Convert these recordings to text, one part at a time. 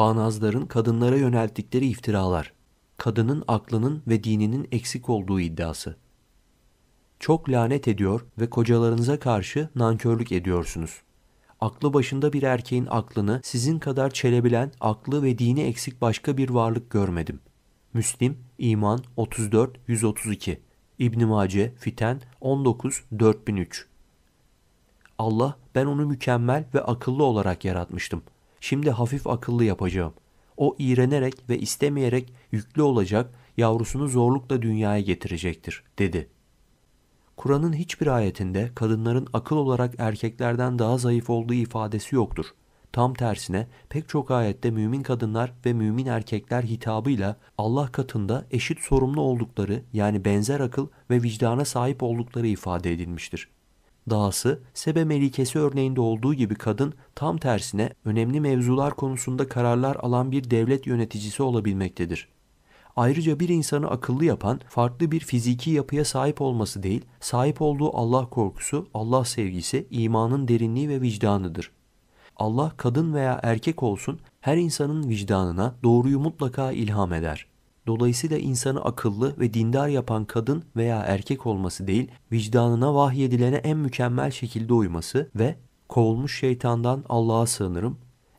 bağnazların kadınlara yönelttikleri iftiralar, kadının aklının ve dininin eksik olduğu iddiası. Çok lanet ediyor ve kocalarınıza karşı nankörlük ediyorsunuz. Aklı başında bir erkeğin aklını sizin kadar çelebilen aklı ve dini eksik başka bir varlık görmedim. Müslim, İman 34 132. İbn Mace, Fiten 19 4003. Allah ben onu mükemmel ve akıllı olarak yaratmıştım.'' Şimdi hafif akıllı yapacağım. O iğrenerek ve istemeyerek yüklü olacak, yavrusunu zorlukla dünyaya getirecektir, dedi. Kur'an'ın hiçbir ayetinde kadınların akıl olarak erkeklerden daha zayıf olduğu ifadesi yoktur. Tam tersine pek çok ayette mümin kadınlar ve mümin erkekler hitabıyla Allah katında eşit sorumlu oldukları yani benzer akıl ve vicdana sahip oldukları ifade edilmiştir. Dahası Sebe Melikesi örneğinde olduğu gibi kadın tam tersine önemli mevzular konusunda kararlar alan bir devlet yöneticisi olabilmektedir. Ayrıca bir insanı akıllı yapan farklı bir fiziki yapıya sahip olması değil, sahip olduğu Allah korkusu, Allah sevgisi, imanın derinliği ve vicdanıdır. Allah kadın veya erkek olsun her insanın vicdanına doğruyu mutlaka ilham eder. Dolayısıyla insanı akıllı ve dindar yapan kadın veya erkek olması değil, vicdanına vahyedilene en mükemmel şekilde uyması ve kovulmuş şeytandan Allah'a sığınırım.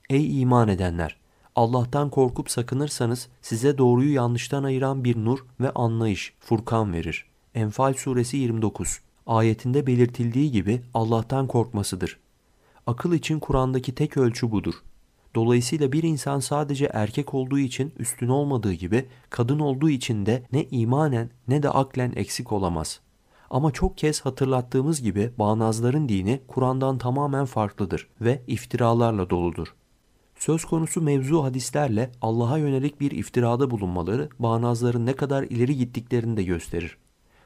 Ey iman edenler! Allah'tan korkup sakınırsanız size doğruyu yanlıştan ayıran bir nur ve anlayış, Furkan verir. Enfal suresi 29 Ayetinde belirtildiği gibi Allah'tan korkmasıdır. Akıl için Kur'an'daki tek ölçü budur. Dolayısıyla bir insan sadece erkek olduğu için üstün olmadığı gibi kadın olduğu için de ne imanen ne de aklen eksik olamaz. Ama çok kez hatırlattığımız gibi bağnazların dini Kur'an'dan tamamen farklıdır ve iftiralarla doludur. Söz konusu mevzu hadislerle Allah'a yönelik bir iftirada bulunmaları bağnazların ne kadar ileri gittiklerini de gösterir.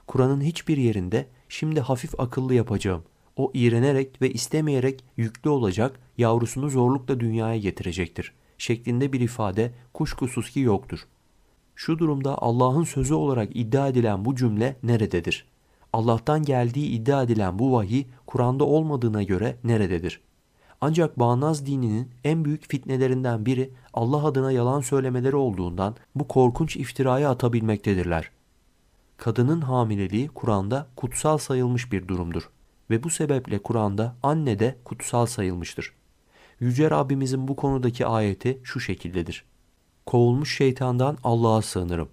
Kur'an'ın hiçbir yerinde şimdi hafif akıllı yapacağım, o iğrenerek ve istemeyerek yüklü olacak yavrusunu zorlukla dünyaya getirecektir şeklinde bir ifade kuşkusuz ki yoktur. Şu durumda Allah'ın sözü olarak iddia edilen bu cümle nerededir? Allah'tan geldiği iddia edilen bu vahiy Kur'an'da olmadığına göre nerededir? Ancak bağnaz dininin en büyük fitnelerinden biri Allah adına yalan söylemeleri olduğundan bu korkunç iftiraya atabilmektedirler. Kadının hamileliği Kur'an'da kutsal sayılmış bir durumdur ve bu sebeple Kur'an'da anne de kutsal sayılmıştır. Yüce Rabbimizin bu konudaki ayeti şu şekildedir. Kovulmuş şeytandan Allah'a sığınırım.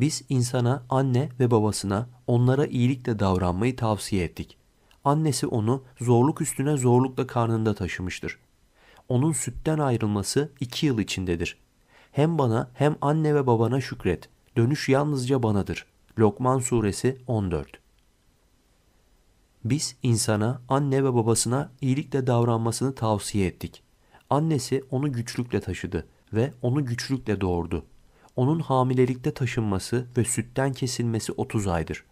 Biz insana anne ve babasına onlara iyilikle davranmayı tavsiye ettik. Annesi onu zorluk üstüne zorlukla karnında taşımıştır. Onun sütten ayrılması iki yıl içindedir. Hem bana hem anne ve babana şükret. Dönüş yalnızca banadır. Lokman suresi 14 biz insana anne ve babasına iyilikle davranmasını tavsiye ettik. Annesi onu güçlükle taşıdı ve onu güçlükle doğurdu. Onun hamilelikte taşınması ve sütten kesilmesi 30 aydır.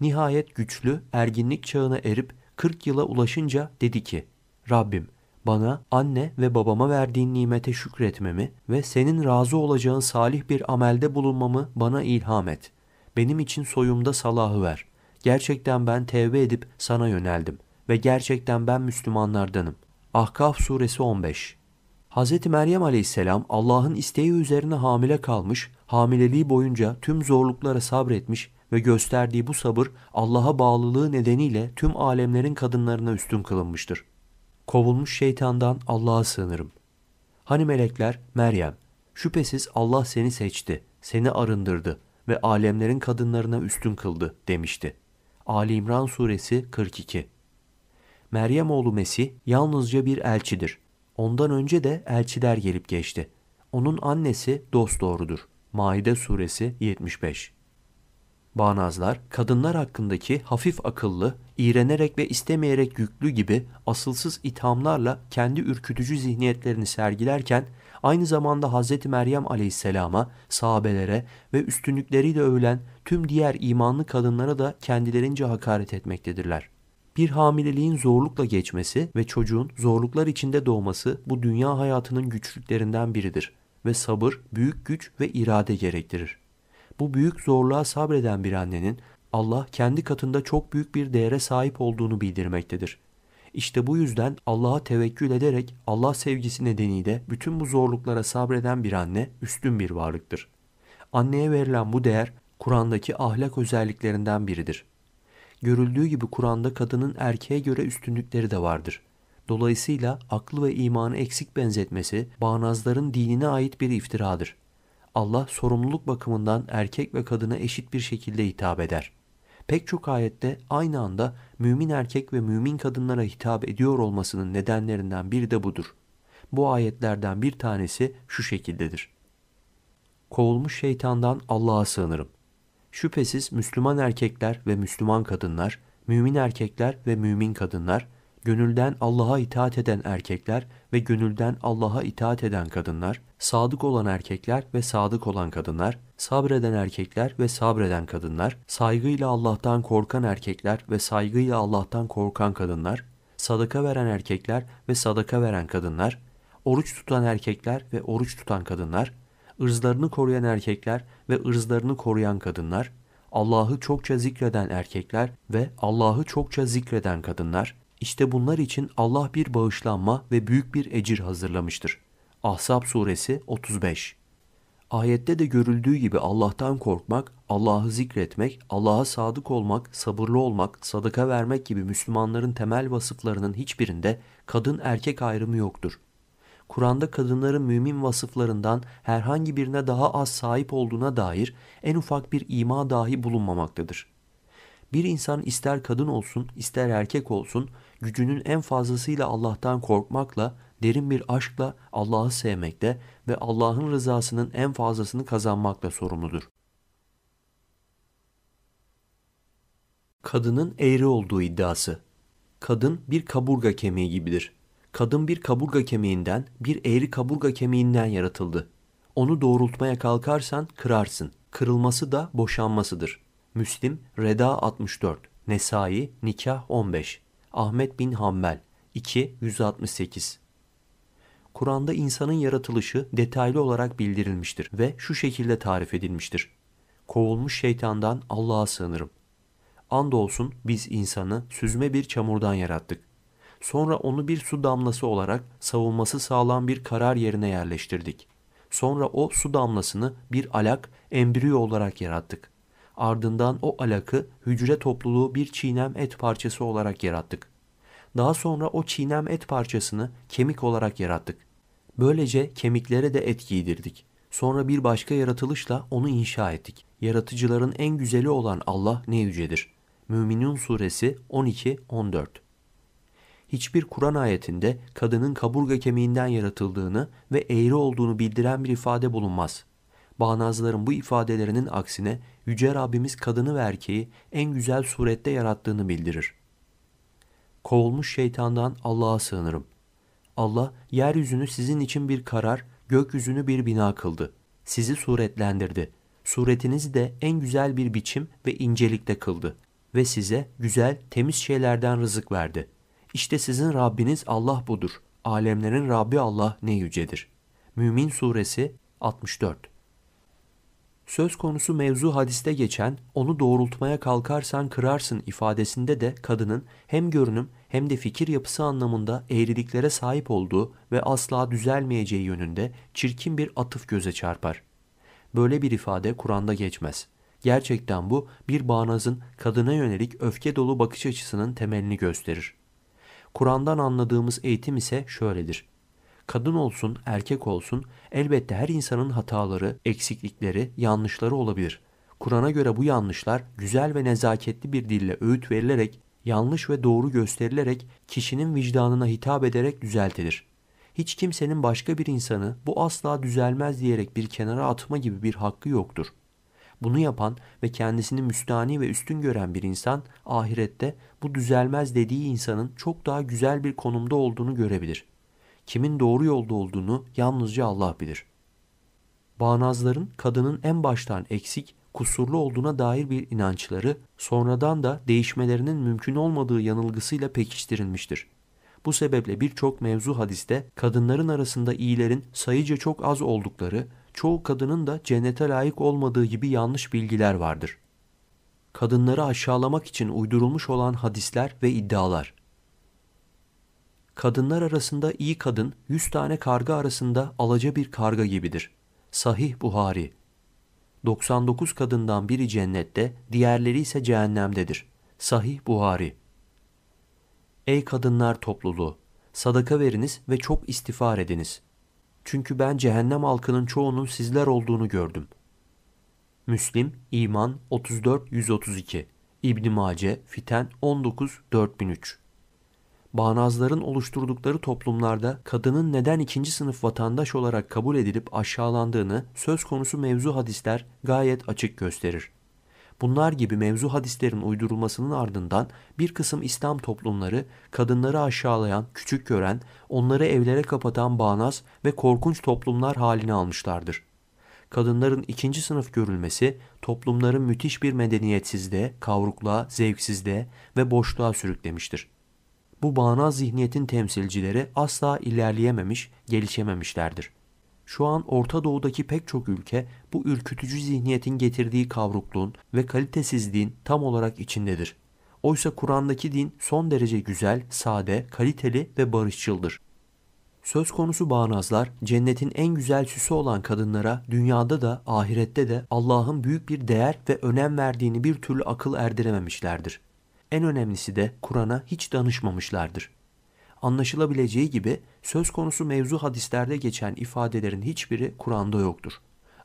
Nihayet güçlü erginlik çağına erip 40 yıla ulaşınca dedi ki: Rabbim bana anne ve babama verdiğin nimete şükretmemi ve senin razı olacağın salih bir amelde bulunmamı bana ilham et. Benim için soyumda salahı ver. Gerçekten ben tevbe edip sana yöneldim ve gerçekten ben Müslümanlardanım. Ahkaf suresi 15 Hz. Meryem aleyhisselam Allah'ın isteği üzerine hamile kalmış, hamileliği boyunca tüm zorluklara sabretmiş ve gösterdiği bu sabır Allah'a bağlılığı nedeniyle tüm alemlerin kadınlarına üstün kılınmıştır. Kovulmuş şeytandan Allah'a sığınırım. Hani melekler, Meryem, şüphesiz Allah seni seçti, seni arındırdı ve alemlerin kadınlarına üstün kıldı demişti. Ali İmran suresi 42. Meryem oğlu Mesih yalnızca bir elçidir. Ondan önce de elçiler gelip geçti. Onun annesi dost doğrudur. Maide suresi 75. Bağnazlar, kadınlar hakkındaki hafif akıllı, iğrenerek ve istemeyerek yüklü gibi asılsız ithamlarla kendi ürkütücü zihniyetlerini sergilerken aynı zamanda Hz. Meryem aleyhisselama, sahabelere ve üstünlükleriyle övülen tüm diğer imanlı kadınlara da kendilerince hakaret etmektedirler. Bir hamileliğin zorlukla geçmesi ve çocuğun zorluklar içinde doğması bu dünya hayatının güçlüklerinden biridir ve sabır büyük güç ve irade gerektirir. Bu büyük zorluğa sabreden bir annenin Allah kendi katında çok büyük bir değere sahip olduğunu bildirmektedir. İşte bu yüzden Allah'a tevekkül ederek Allah sevgisi nedeniyle bütün bu zorluklara sabreden bir anne üstün bir varlıktır. Anneye verilen bu değer Kur'an'daki ahlak özelliklerinden biridir. Görüldüğü gibi Kur'an'da kadının erkeğe göre üstünlükleri de vardır. Dolayısıyla aklı ve imanı eksik benzetmesi bağnazların dinine ait bir iftiradır. Allah sorumluluk bakımından erkek ve kadına eşit bir şekilde hitap eder.'' pek çok ayette aynı anda mümin erkek ve mümin kadınlara hitap ediyor olmasının nedenlerinden biri de budur. Bu ayetlerden bir tanesi şu şekildedir. Kovulmuş şeytandan Allah'a sığınırım. Şüphesiz Müslüman erkekler ve Müslüman kadınlar, mümin erkekler ve mümin kadınlar, Gönülden Allah'a itaat eden erkekler ve gönülden Allah'a itaat eden kadınlar, sadık olan erkekler ve sadık olan kadınlar, sabreden erkekler ve sabreden kadınlar, saygıyla Allah'tan korkan erkekler ve saygıyla Allah'tan korkan kadınlar, sadaka veren erkekler ve sadaka veren kadınlar, oruç tutan erkekler ve oruç tutan kadınlar, ırzlarını koruyan erkekler ve ırzlarını koruyan kadınlar, Allah'ı çokça zikreden erkekler ve Allah'ı çokça zikreden kadınlar, işte bunlar için Allah bir bağışlanma ve büyük bir ecir hazırlamıştır. Ahzab suresi 35 Ayette de görüldüğü gibi Allah'tan korkmak, Allah'ı zikretmek, Allah'a sadık olmak, sabırlı olmak, sadaka vermek gibi Müslümanların temel vasıflarının hiçbirinde kadın erkek ayrımı yoktur. Kur'an'da kadınların mümin vasıflarından herhangi birine daha az sahip olduğuna dair en ufak bir ima dahi bulunmamaktadır. Bir insan ister kadın olsun, ister erkek olsun gücünün en fazlasıyla Allah'tan korkmakla, derin bir aşkla Allah'ı sevmekle ve Allah'ın rızasının en fazlasını kazanmakla sorumludur. Kadının eğri olduğu iddiası. Kadın bir kaburga kemiği gibidir. Kadın bir kaburga kemiğinden, bir eğri kaburga kemiğinden yaratıldı. Onu doğrultmaya kalkarsan kırarsın. Kırılması da boşanmasıdır. Müslim, Reda 64, Nesai, Nikah 15. Ahmet bin Hammel 2 168 Kur'an'da insanın yaratılışı detaylı olarak bildirilmiştir ve şu şekilde tarif edilmiştir. Kovulmuş şeytandan Allah'a sığınırım. Andolsun biz insanı süzme bir çamurdan yarattık. Sonra onu bir su damlası olarak savunması sağlam bir karar yerine yerleştirdik. Sonra o su damlasını bir alak, embriyo olarak yarattık. Ardından o alakı hücre topluluğu bir çiğnem et parçası olarak yarattık. Daha sonra o çiğnem et parçasını kemik olarak yarattık. Böylece kemiklere de et giydirdik. Sonra bir başka yaratılışla onu inşa ettik. Yaratıcıların en güzeli olan Allah ne yücedir. Müminun suresi 12-14 Hiçbir Kur'an ayetinde kadının kaburga kemiğinden yaratıldığını ve eğri olduğunu bildiren bir ifade bulunmaz. Bağnazların bu ifadelerinin aksine Yüce Rabbimiz kadını ve erkeği en güzel surette yarattığını bildirir. Kovulmuş şeytandan Allah'a sığınırım. Allah yeryüzünü sizin için bir karar, gökyüzünü bir bina kıldı. Sizi suretlendirdi. Suretinizi de en güzel bir biçim ve incelikte kıldı ve size güzel, temiz şeylerden rızık verdi. İşte sizin Rabbiniz Allah budur. Alemlerin Rabbi Allah ne yücedir. Mümin Suresi 64 söz konusu mevzu hadiste geçen onu doğrultmaya kalkarsan kırarsın ifadesinde de kadının hem görünüm hem de fikir yapısı anlamında eğriliklere sahip olduğu ve asla düzelmeyeceği yönünde çirkin bir atıf göze çarpar. Böyle bir ifade Kur'an'da geçmez. Gerçekten bu bir bağnazın kadına yönelik öfke dolu bakış açısının temelini gösterir. Kur'an'dan anladığımız eğitim ise şöyledir. Kadın olsun, erkek olsun elbette her insanın hataları, eksiklikleri, yanlışları olabilir. Kur'an'a göre bu yanlışlar güzel ve nezaketli bir dille öğüt verilerek, yanlış ve doğru gösterilerek kişinin vicdanına hitap ederek düzeltilir. Hiç kimsenin başka bir insanı bu asla düzelmez diyerek bir kenara atma gibi bir hakkı yoktur. Bunu yapan ve kendisini müstani ve üstün gören bir insan ahirette bu düzelmez dediği insanın çok daha güzel bir konumda olduğunu görebilir kimin doğru yolda olduğunu yalnızca Allah bilir. Bağnazların kadının en baştan eksik, kusurlu olduğuna dair bir inançları sonradan da değişmelerinin mümkün olmadığı yanılgısıyla pekiştirilmiştir. Bu sebeple birçok mevzu hadiste kadınların arasında iyilerin sayıca çok az oldukları, çoğu kadının da cennete layık olmadığı gibi yanlış bilgiler vardır. Kadınları aşağılamak için uydurulmuş olan hadisler ve iddialar Kadınlar arasında iyi kadın, yüz tane karga arasında alaca bir karga gibidir. Sahih Buhari 99 kadından biri cennette, diğerleri ise cehennemdedir. Sahih Buhari Ey kadınlar topluluğu! Sadaka veriniz ve çok istiğfar ediniz. Çünkü ben cehennem halkının çoğunun sizler olduğunu gördüm. Müslim, İman 34-132 İbn-i Mace, Fiten 19-4003 Bağnazların oluşturdukları toplumlarda kadının neden ikinci sınıf vatandaş olarak kabul edilip aşağılandığını söz konusu mevzu hadisler gayet açık gösterir. Bunlar gibi mevzu hadislerin uydurulmasının ardından bir kısım İslam toplumları kadınları aşağılayan, küçük gören, onları evlere kapatan bağnaz ve korkunç toplumlar halini almışlardır. Kadınların ikinci sınıf görülmesi toplumların müthiş bir medeniyetsizliğe, kavrukluğa, zevksizliğe ve boşluğa sürüklemiştir bu bağnaz zihniyetin temsilcileri asla ilerleyememiş, gelişememişlerdir. Şu an Orta Doğu'daki pek çok ülke bu ürkütücü zihniyetin getirdiği kavrukluğun ve kalitesizliğin tam olarak içindedir. Oysa Kur'an'daki din son derece güzel, sade, kaliteli ve barışçıldır. Söz konusu bağnazlar cennetin en güzel süsü olan kadınlara dünyada da ahirette de Allah'ın büyük bir değer ve önem verdiğini bir türlü akıl erdirememişlerdir. En önemlisi de Kur'an'a hiç danışmamışlardır. Anlaşılabileceği gibi söz konusu mevzu hadislerde geçen ifadelerin hiçbiri Kur'an'da yoktur.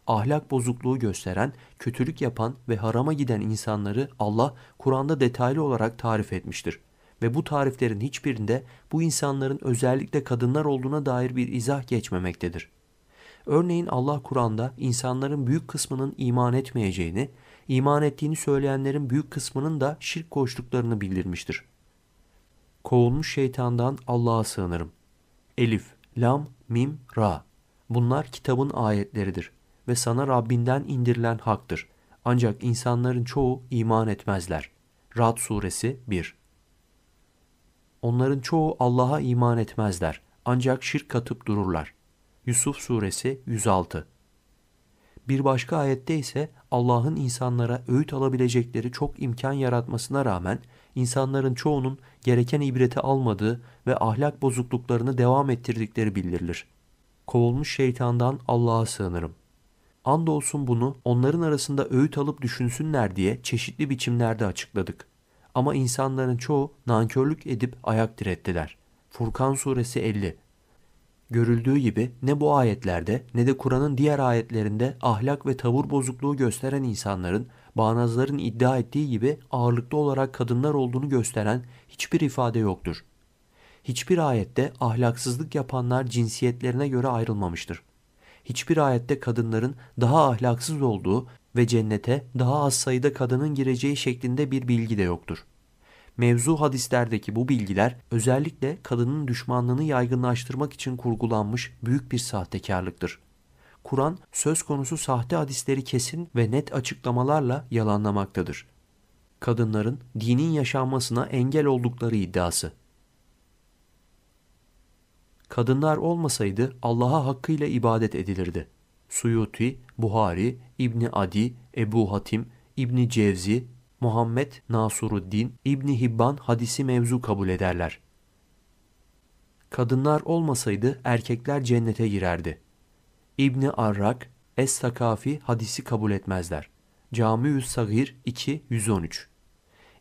Ahlak bozukluğu gösteren, kötülük yapan ve harama giden insanları Allah Kur'an'da detaylı olarak tarif etmiştir ve bu tariflerin hiçbirinde bu insanların özellikle kadınlar olduğuna dair bir izah geçmemektedir. Örneğin Allah Kur'an'da insanların büyük kısmının iman etmeyeceğini, iman ettiğini söyleyenlerin büyük kısmının da şirk koştuklarını bildirmiştir. Kovulmuş şeytandan Allah'a sığınırım. Elif, Lam, Mim, Ra. Bunlar kitabın ayetleridir ve sana Rabbinden indirilen haktır. Ancak insanların çoğu iman etmezler. Rad suresi 1 Onların çoğu Allah'a iman etmezler. Ancak şirk katıp dururlar. Yusuf suresi 106 bir başka ayette ise Allah'ın insanlara öğüt alabilecekleri çok imkan yaratmasına rağmen insanların çoğunun gereken ibreti almadığı ve ahlak bozukluklarını devam ettirdikleri bildirilir. Kovulmuş şeytandan Allah'a sığınırım. Andolsun bunu onların arasında öğüt alıp düşünsünler diye çeşitli biçimlerde açıkladık. Ama insanların çoğu nankörlük edip ayak direttiler. Furkan suresi 50 Görüldüğü gibi ne bu ayetlerde ne de Kur'an'ın diğer ayetlerinde ahlak ve tavır bozukluğu gösteren insanların bağnazların iddia ettiği gibi ağırlıklı olarak kadınlar olduğunu gösteren hiçbir ifade yoktur. Hiçbir ayette ahlaksızlık yapanlar cinsiyetlerine göre ayrılmamıştır. Hiçbir ayette kadınların daha ahlaksız olduğu ve cennete daha az sayıda kadının gireceği şeklinde bir bilgi de yoktur. Mevzu hadislerdeki bu bilgiler özellikle kadının düşmanlığını yaygınlaştırmak için kurgulanmış büyük bir sahtekarlıktır. Kur'an söz konusu sahte hadisleri kesin ve net açıklamalarla yalanlamaktadır. Kadınların dinin yaşanmasına engel oldukları iddiası. Kadınlar olmasaydı Allah'a hakkıyla ibadet edilirdi. Suyuti, Buhari, İbni Adi, Ebu Hatim, İbni Cevzi, Muhammed Nasuruddin İbni Hibban hadisi mevzu kabul ederler. Kadınlar olmasaydı erkekler cennete girerdi. İbni Arrak, Es-Sakafi hadisi kabul etmezler. Camiü Sagir 2 113.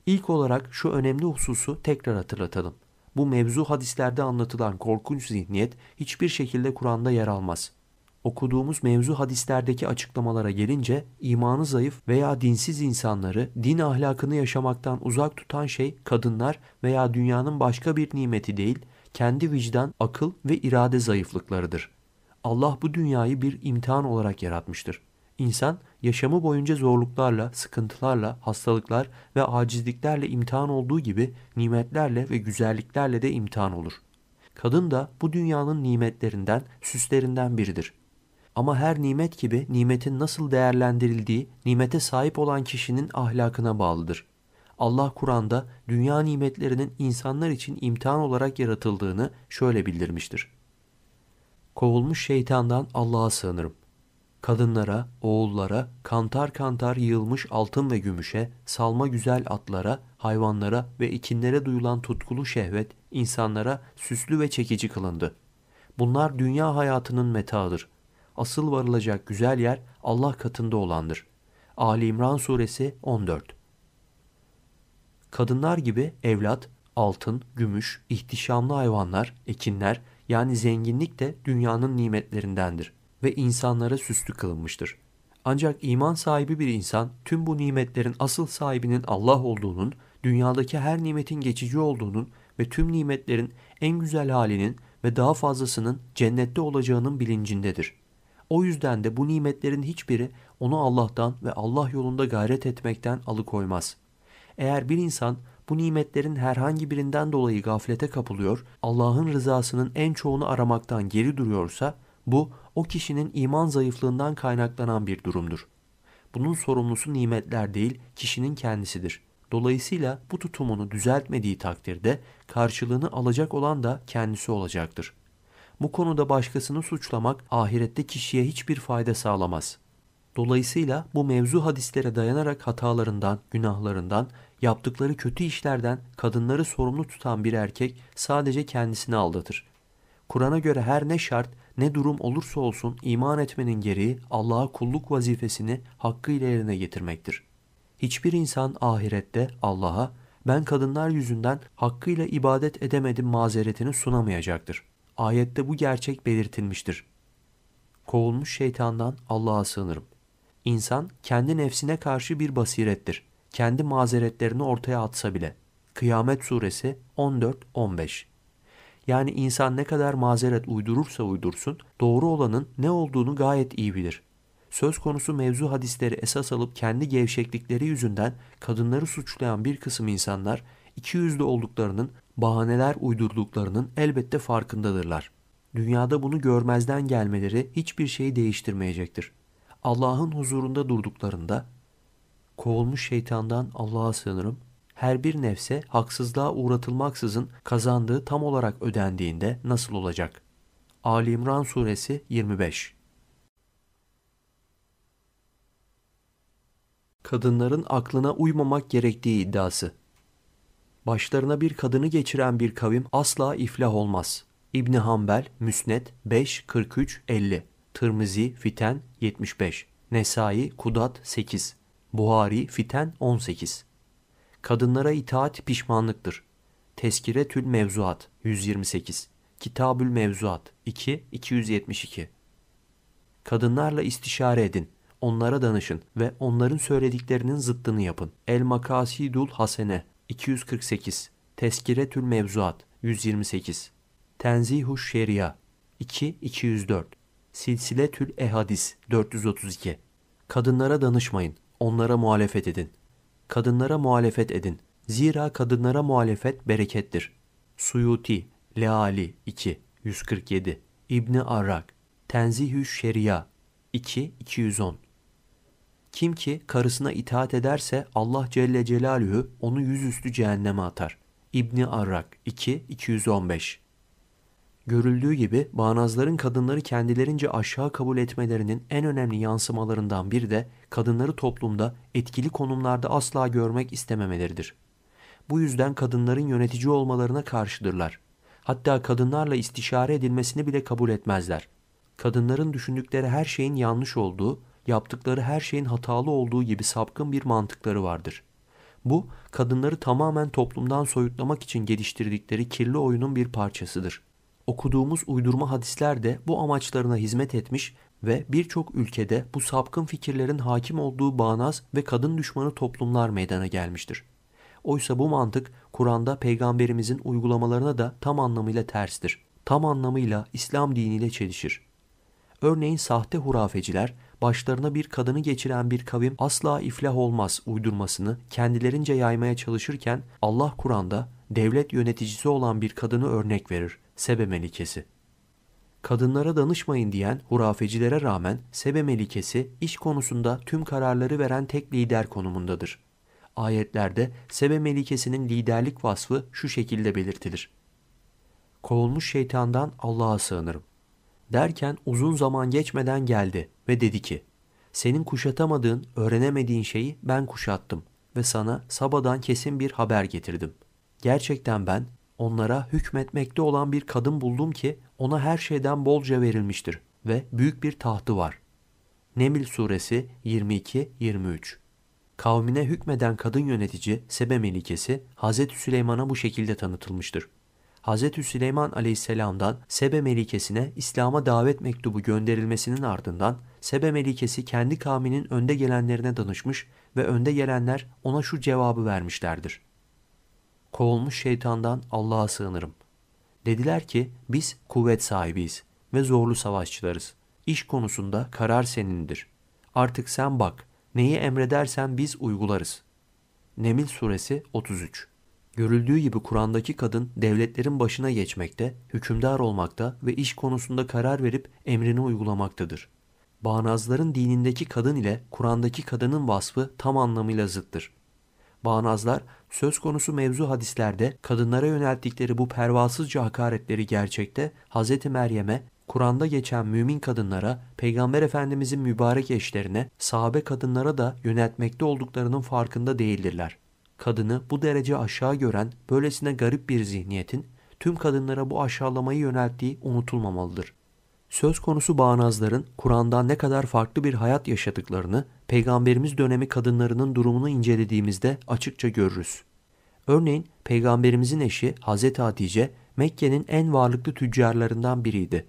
İlk olarak şu önemli hususu tekrar hatırlatalım. Bu mevzu hadislerde anlatılan korkunç zihniyet hiçbir şekilde Kur'an'da yer almaz. Okuduğumuz mevzu hadislerdeki açıklamalara gelince imanı zayıf veya dinsiz insanları din ahlakını yaşamaktan uzak tutan şey kadınlar veya dünyanın başka bir nimeti değil, kendi vicdan, akıl ve irade zayıflıklarıdır. Allah bu dünyayı bir imtihan olarak yaratmıştır. İnsan yaşamı boyunca zorluklarla, sıkıntılarla, hastalıklar ve acizliklerle imtihan olduğu gibi nimetlerle ve güzelliklerle de imtihan olur. Kadın da bu dünyanın nimetlerinden, süslerinden biridir. Ama her nimet gibi nimetin nasıl değerlendirildiği nimete sahip olan kişinin ahlakına bağlıdır. Allah Kur'an'da dünya nimetlerinin insanlar için imtihan olarak yaratıldığını şöyle bildirmiştir. Kovulmuş şeytandan Allah'a sığınırım. Kadınlara, oğullara, kantar kantar yığılmış altın ve gümüşe, salma güzel atlara, hayvanlara ve ikinlere duyulan tutkulu şehvet insanlara süslü ve çekici kılındı. Bunlar dünya hayatının metaıdır asıl varılacak güzel yer Allah katında olandır. Ali İmran suresi 14 Kadınlar gibi evlat, altın, gümüş, ihtişamlı hayvanlar, ekinler yani zenginlik de dünyanın nimetlerindendir ve insanlara süslü kılınmıştır. Ancak iman sahibi bir insan tüm bu nimetlerin asıl sahibinin Allah olduğunun, dünyadaki her nimetin geçici olduğunun ve tüm nimetlerin en güzel halinin ve daha fazlasının cennette olacağının bilincindedir. O yüzden de bu nimetlerin hiçbiri onu Allah'tan ve Allah yolunda gayret etmekten alıkoymaz. Eğer bir insan bu nimetlerin herhangi birinden dolayı gaflete kapılıyor, Allah'ın rızasının en çoğunu aramaktan geri duruyorsa bu o kişinin iman zayıflığından kaynaklanan bir durumdur. Bunun sorumlusu nimetler değil, kişinin kendisidir. Dolayısıyla bu tutumunu düzeltmediği takdirde karşılığını alacak olan da kendisi olacaktır. Bu konuda başkasını suçlamak ahirette kişiye hiçbir fayda sağlamaz. Dolayısıyla bu mevzu hadislere dayanarak hatalarından, günahlarından, yaptıkları kötü işlerden kadınları sorumlu tutan bir erkek sadece kendisini aldatır. Kur'an'a göre her ne şart ne durum olursa olsun iman etmenin gereği Allah'a kulluk vazifesini hakkıyla yerine getirmektir. Hiçbir insan ahirette Allah'a ben kadınlar yüzünden hakkıyla ibadet edemedim mazeretini sunamayacaktır. Ayette bu gerçek belirtilmiştir. Kovulmuş şeytandan Allah'a sığınırım. İnsan kendi nefsine karşı bir basirettir. Kendi mazeretlerini ortaya atsa bile. Kıyamet suresi 14-15 Yani insan ne kadar mazeret uydurursa uydursun, doğru olanın ne olduğunu gayet iyi bilir söz konusu mevzu hadisleri esas alıp kendi gevşeklikleri yüzünden kadınları suçlayan bir kısım insanlar iki yüzlü olduklarının bahaneler uydurduklarının elbette farkındadırlar. Dünyada bunu görmezden gelmeleri hiçbir şeyi değiştirmeyecektir. Allah'ın huzurunda durduklarında kovulmuş şeytandan Allah'a sığınırım. Her bir nefse haksızlığa uğratılmaksızın kazandığı tam olarak ödendiğinde nasıl olacak? Ali İmran suresi 25 Kadınların aklına uymamak gerektiği iddiası başlarına bir kadını geçiren bir kavim asla iflah olmaz. İbni Hanbel, Müsned 5, 43, 50, Tırmızı, Fiten 75, Nesai, Kudat 8, Buhari, Fiten 18. Kadınlara itaat pişmanlıktır. Teskiretül Mevzuat 128, Kitabül Mevzuat 2, 272. Kadınlarla istişare edin, onlara danışın ve onların söylediklerinin zıttını yapın. El Makasidul Hasene 248 Teskiretül Mevzuat 128 Tenzihuş Şeria 2 204 Silsiletül Ehadis 432 Kadınlara danışmayın, onlara muhalefet edin. Kadınlara muhalefet edin. Zira kadınlara muhalefet berekettir. Suyuti, Leali 2 147 İbni Arrak Tenzihü Şeria 2 210 kim ki karısına itaat ederse Allah Celle Celaluhu onu yüzüstü cehenneme atar. İbni Arrak 2 215 Görüldüğü gibi bağnazların kadınları kendilerince aşağı kabul etmelerinin en önemli yansımalarından biri de kadınları toplumda etkili konumlarda asla görmek istememeleridir. Bu yüzden kadınların yönetici olmalarına karşıdırlar. Hatta kadınlarla istişare edilmesini bile kabul etmezler. Kadınların düşündükleri her şeyin yanlış olduğu, yaptıkları her şeyin hatalı olduğu gibi sapkın bir mantıkları vardır. Bu, kadınları tamamen toplumdan soyutlamak için geliştirdikleri kirli oyunun bir parçasıdır. Okuduğumuz uydurma hadisler de bu amaçlarına hizmet etmiş ve birçok ülkede bu sapkın fikirlerin hakim olduğu bağnaz ve kadın düşmanı toplumlar meydana gelmiştir. Oysa bu mantık Kur'an'da peygamberimizin uygulamalarına da tam anlamıyla terstir. Tam anlamıyla İslam diniyle çelişir. Örneğin sahte hurafeciler başlarına bir kadını geçiren bir kavim asla iflah olmaz uydurmasını kendilerince yaymaya çalışırken Allah Kur'an'da devlet yöneticisi olan bir kadını örnek verir. Sebe Melikesi kadınlara danışmayın diyen hurafecilere rağmen Sebe Melikesi iş konusunda tüm kararları veren tek lider konumundadır. Ayetlerde Sebe Melikesi'nin liderlik vasfı şu şekilde belirtilir. Kovulmuş şeytandan Allah'a sığınırım. Derken uzun zaman geçmeden geldi ve dedi ki senin kuşatamadığın, öğrenemediğin şeyi ben kuşattım ve sana Saba'dan kesin bir haber getirdim. Gerçekten ben onlara hükmetmekte olan bir kadın buldum ki ona her şeyden bolca verilmiştir ve büyük bir tahtı var. Nemil Suresi 22-23 Kavmine hükmeden kadın yönetici Sebe Melikesi Hz. Süleyman'a bu şekilde tanıtılmıştır. Hz. Süleyman aleyhisselamdan Sebe Melikesi'ne İslam'a davet mektubu gönderilmesinin ardından Sebe Melikesi kendi kavminin önde gelenlerine danışmış ve önde gelenler ona şu cevabı vermişlerdir. Kovulmuş şeytandan Allah'a sığınırım. Dediler ki biz kuvvet sahibiyiz ve zorlu savaşçılarız. İş konusunda karar senindir. Artık sen bak, neyi emredersen biz uygularız. Nemil Suresi 33 Görüldüğü gibi Kur'an'daki kadın devletlerin başına geçmekte, hükümdar olmakta ve iş konusunda karar verip emrini uygulamaktadır. Bağnazların dinindeki kadın ile Kur'an'daki kadının vasfı tam anlamıyla zıttır. Bağnazlar söz konusu mevzu hadislerde kadınlara yönelttikleri bu pervasızca hakaretleri gerçekte Hz. Meryem'e, Kur'an'da geçen mümin kadınlara, Peygamber Efendimizin mübarek eşlerine, sahabe kadınlara da yönetmekte olduklarının farkında değildirler. Kadını bu derece aşağı gören böylesine garip bir zihniyetin tüm kadınlara bu aşağılamayı yönelttiği unutulmamalıdır. Söz konusu bağnazların Kur'an'da ne kadar farklı bir hayat yaşadıklarını peygamberimiz dönemi kadınlarının durumunu incelediğimizde açıkça görürüz. Örneğin peygamberimizin eşi Hz. Hatice Mekke'nin en varlıklı tüccarlarından biriydi.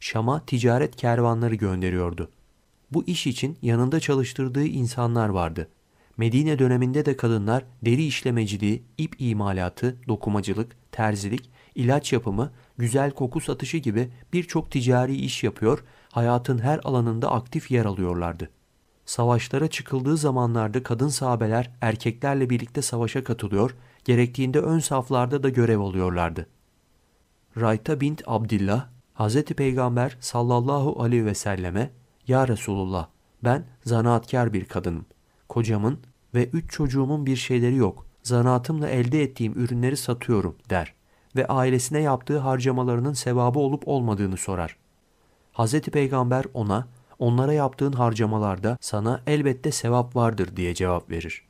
Şam'a ticaret kervanları gönderiyordu. Bu iş için yanında çalıştırdığı insanlar vardı. Medine döneminde de kadınlar deri işlemeciliği, ip imalatı, dokumacılık, terzilik, ilaç yapımı, güzel koku satışı gibi birçok ticari iş yapıyor, hayatın her alanında aktif yer alıyorlardı. Savaşlara çıkıldığı zamanlarda kadın sahabeler erkeklerle birlikte savaşa katılıyor, gerektiğinde ön saflarda da görev alıyorlardı. Rayta bint Abdillah, Hz. Peygamber sallallahu aleyhi ve selleme ''Ya Resulullah, ben zanaatkar bir kadınım kocamın ve üç çocuğumun bir şeyleri yok. Zanaatımla elde ettiğim ürünleri satıyorum der ve ailesine yaptığı harcamalarının sevabı olup olmadığını sorar. Hz. Peygamber ona, onlara yaptığın harcamalarda sana elbette sevap vardır diye cevap verir.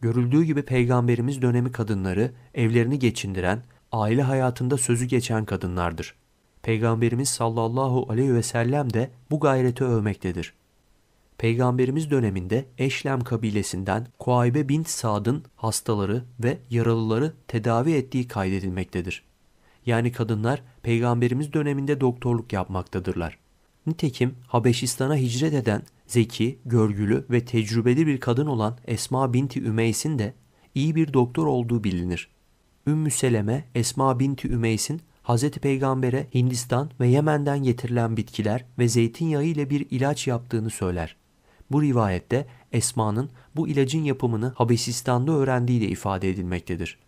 Görüldüğü gibi peygamberimiz dönemi kadınları evlerini geçindiren, aile hayatında sözü geçen kadınlardır. Peygamberimiz sallallahu aleyhi ve sellem de bu gayreti övmektedir. Peygamberimiz döneminde Eşlem kabilesinden Kuaybe bint Sad'ın hastaları ve yaralıları tedavi ettiği kaydedilmektedir. Yani kadınlar peygamberimiz döneminde doktorluk yapmaktadırlar. Nitekim Habeşistan'a hicret eden zeki, görgülü ve tecrübeli bir kadın olan Esma binti Ümeys'in de iyi bir doktor olduğu bilinir. Ümmü Seleme, Esma binti Ümeys'in Hz. Peygamber'e Hindistan ve Yemen'den getirilen bitkiler ve zeytinyağı ile bir ilaç yaptığını söyler. Bu rivayette Esma'nın bu ilacın yapımını Habeşistan'da öğrendiği de ifade edilmektedir.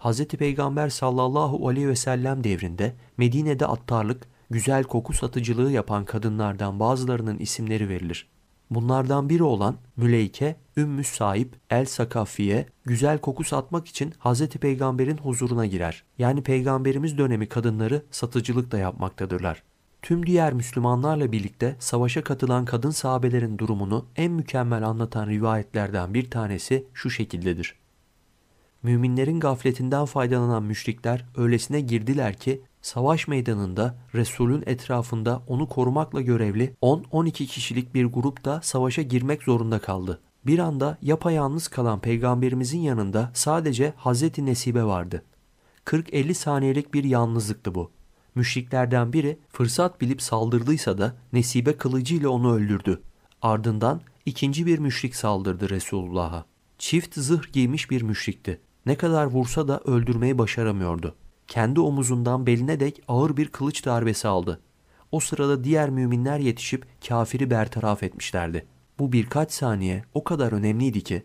Hz. Peygamber sallallahu aleyhi ve sellem devrinde Medine'de attarlık, güzel koku satıcılığı yapan kadınlardan bazılarının isimleri verilir. Bunlardan biri olan Müleyke, Ümmü sahip El Sakafiye güzel koku satmak için Hz. Peygamber'in huzuruna girer. Yani Peygamberimiz dönemi kadınları satıcılık da yapmaktadırlar tüm diğer Müslümanlarla birlikte savaşa katılan kadın sahabelerin durumunu en mükemmel anlatan rivayetlerden bir tanesi şu şekildedir. Müminlerin gafletinden faydalanan müşrikler öylesine girdiler ki savaş meydanında Resul'ün etrafında onu korumakla görevli 10-12 kişilik bir grup da savaşa girmek zorunda kaldı. Bir anda yapayalnız kalan peygamberimizin yanında sadece Hazreti Nesibe vardı. 40-50 saniyelik bir yalnızlıktı bu. Müşriklerden biri fırsat bilip saldırdıysa da Nesibe kılıcıyla onu öldürdü. Ardından ikinci bir müşrik saldırdı Resulullah'a. Çift zırh giymiş bir müşrikti. Ne kadar vursa da öldürmeyi başaramıyordu. Kendi omuzundan beline dek ağır bir kılıç darbesi aldı. O sırada diğer müminler yetişip kafiri bertaraf etmişlerdi. Bu birkaç saniye o kadar önemliydi ki.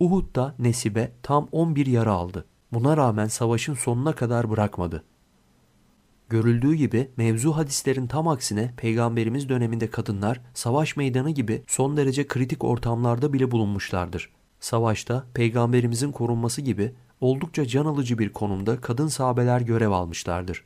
Uhud'da Nesibe tam 11 yara aldı. Buna rağmen savaşın sonuna kadar bırakmadı. Görüldüğü gibi mevzu hadislerin tam aksine peygamberimiz döneminde kadınlar savaş meydanı gibi son derece kritik ortamlarda bile bulunmuşlardır. Savaşta peygamberimizin korunması gibi oldukça can alıcı bir konumda kadın sahabeler görev almışlardır.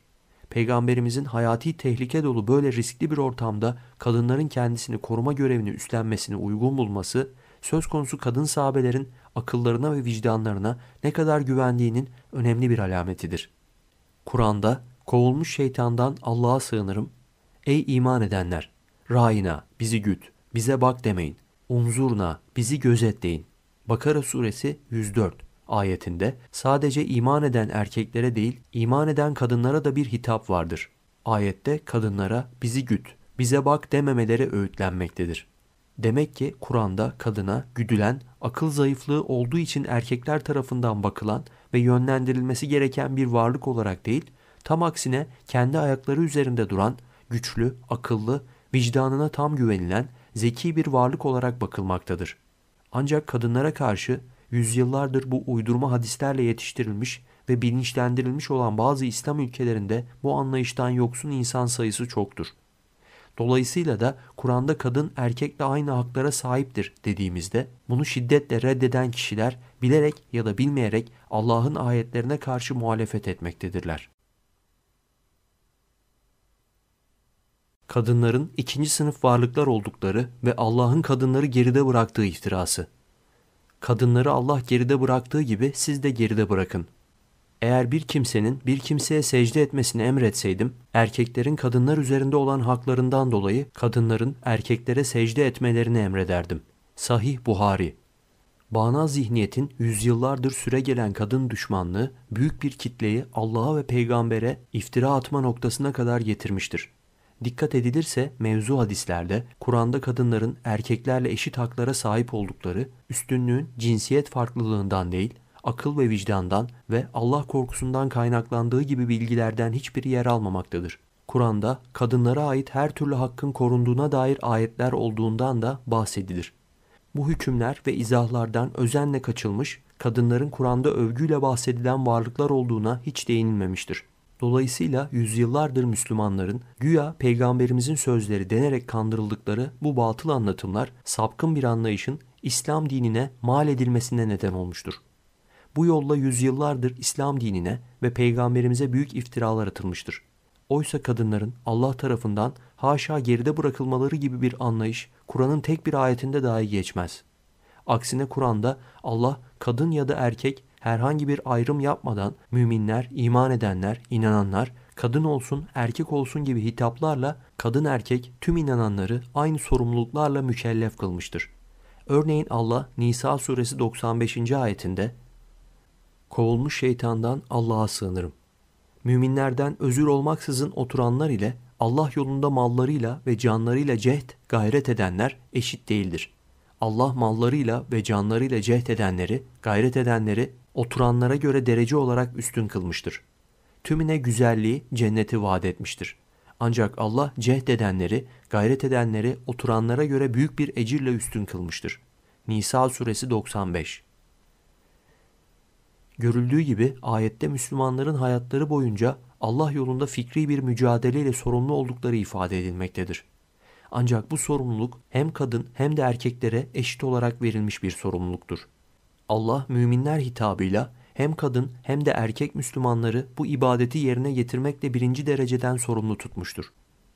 Peygamberimizin hayati tehlike dolu böyle riskli bir ortamda kadınların kendisini koruma görevini üstlenmesini uygun bulması, söz konusu kadın sahabelerin akıllarına ve vicdanlarına ne kadar güvendiğinin önemli bir alametidir. Kur'an'da Kovulmuş şeytandan Allah'a sığınırım. Ey iman edenler! Raina, bizi güt, bize bak demeyin. Unzurna, bizi gözetleyin. Bakara suresi 104 ayetinde sadece iman eden erkeklere değil, iman eden kadınlara da bir hitap vardır. Ayette kadınlara bizi güt, bize bak dememeleri öğütlenmektedir. Demek ki Kur'an'da kadına güdülen, akıl zayıflığı olduğu için erkekler tarafından bakılan ve yönlendirilmesi gereken bir varlık olarak değil, Tam aksine kendi ayakları üzerinde duran, güçlü, akıllı, vicdanına tam güvenilen, zeki bir varlık olarak bakılmaktadır. Ancak kadınlara karşı yüzyıllardır bu uydurma hadislerle yetiştirilmiş ve bilinçlendirilmiş olan bazı İslam ülkelerinde bu anlayıştan yoksun insan sayısı çoktur. Dolayısıyla da Kur'an'da kadın erkekle aynı haklara sahiptir dediğimizde bunu şiddetle reddeden kişiler bilerek ya da bilmeyerek Allah'ın ayetlerine karşı muhalefet etmektedirler. kadınların ikinci sınıf varlıklar oldukları ve Allah'ın kadınları geride bıraktığı iftirası. Kadınları Allah geride bıraktığı gibi siz de geride bırakın. Eğer bir kimsenin bir kimseye secde etmesini emretseydim, erkeklerin kadınlar üzerinde olan haklarından dolayı kadınların erkeklere secde etmelerini emrederdim. Sahih Buhari Bağnaz zihniyetin yüzyıllardır gelen kadın düşmanlığı büyük bir kitleyi Allah'a ve peygambere iftira atma noktasına kadar getirmiştir. Dikkat edilirse mevzu hadislerde Kur'an'da kadınların erkeklerle eşit haklara sahip oldukları üstünlüğün cinsiyet farklılığından değil, akıl ve vicdandan ve Allah korkusundan kaynaklandığı gibi bilgilerden hiçbiri yer almamaktadır. Kur'an'da kadınlara ait her türlü hakkın korunduğuna dair ayetler olduğundan da bahsedilir. Bu hükümler ve izahlardan özenle kaçılmış, kadınların Kur'an'da övgüyle bahsedilen varlıklar olduğuna hiç değinilmemiştir. Dolayısıyla yüzyıllardır Müslümanların güya peygamberimizin sözleri denerek kandırıldıkları bu batıl anlatımlar sapkın bir anlayışın İslam dinine mal edilmesine neden olmuştur. Bu yolla yüzyıllardır İslam dinine ve peygamberimize büyük iftiralar atılmıştır. Oysa kadınların Allah tarafından haşa geride bırakılmaları gibi bir anlayış Kur'an'ın tek bir ayetinde dahi geçmez. Aksine Kur'an'da Allah kadın ya da erkek herhangi bir ayrım yapmadan müminler, iman edenler, inananlar kadın olsun, erkek olsun gibi hitaplarla kadın erkek tüm inananları aynı sorumluluklarla mükellef kılmıştır. Örneğin Allah Nisa suresi 95. ayetinde Kovulmuş şeytandan Allah'a sığınırım. Müminlerden özür olmaksızın oturanlar ile Allah yolunda mallarıyla ve canlarıyla cehd, gayret edenler eşit değildir. Allah mallarıyla ve canlarıyla cehd edenleri, gayret edenleri oturanlara göre derece olarak üstün kılmıştır. Tümüne güzelliği, cenneti vaat etmiştir. Ancak Allah cehd edenleri, gayret edenleri oturanlara göre büyük bir ecirle üstün kılmıştır. Nisa suresi 95 Görüldüğü gibi ayette Müslümanların hayatları boyunca Allah yolunda fikri bir mücadeleyle sorumlu oldukları ifade edilmektedir. Ancak bu sorumluluk hem kadın hem de erkeklere eşit olarak verilmiş bir sorumluluktur. Allah müminler hitabıyla hem kadın hem de erkek Müslümanları bu ibadeti yerine getirmekle birinci dereceden sorumlu tutmuştur.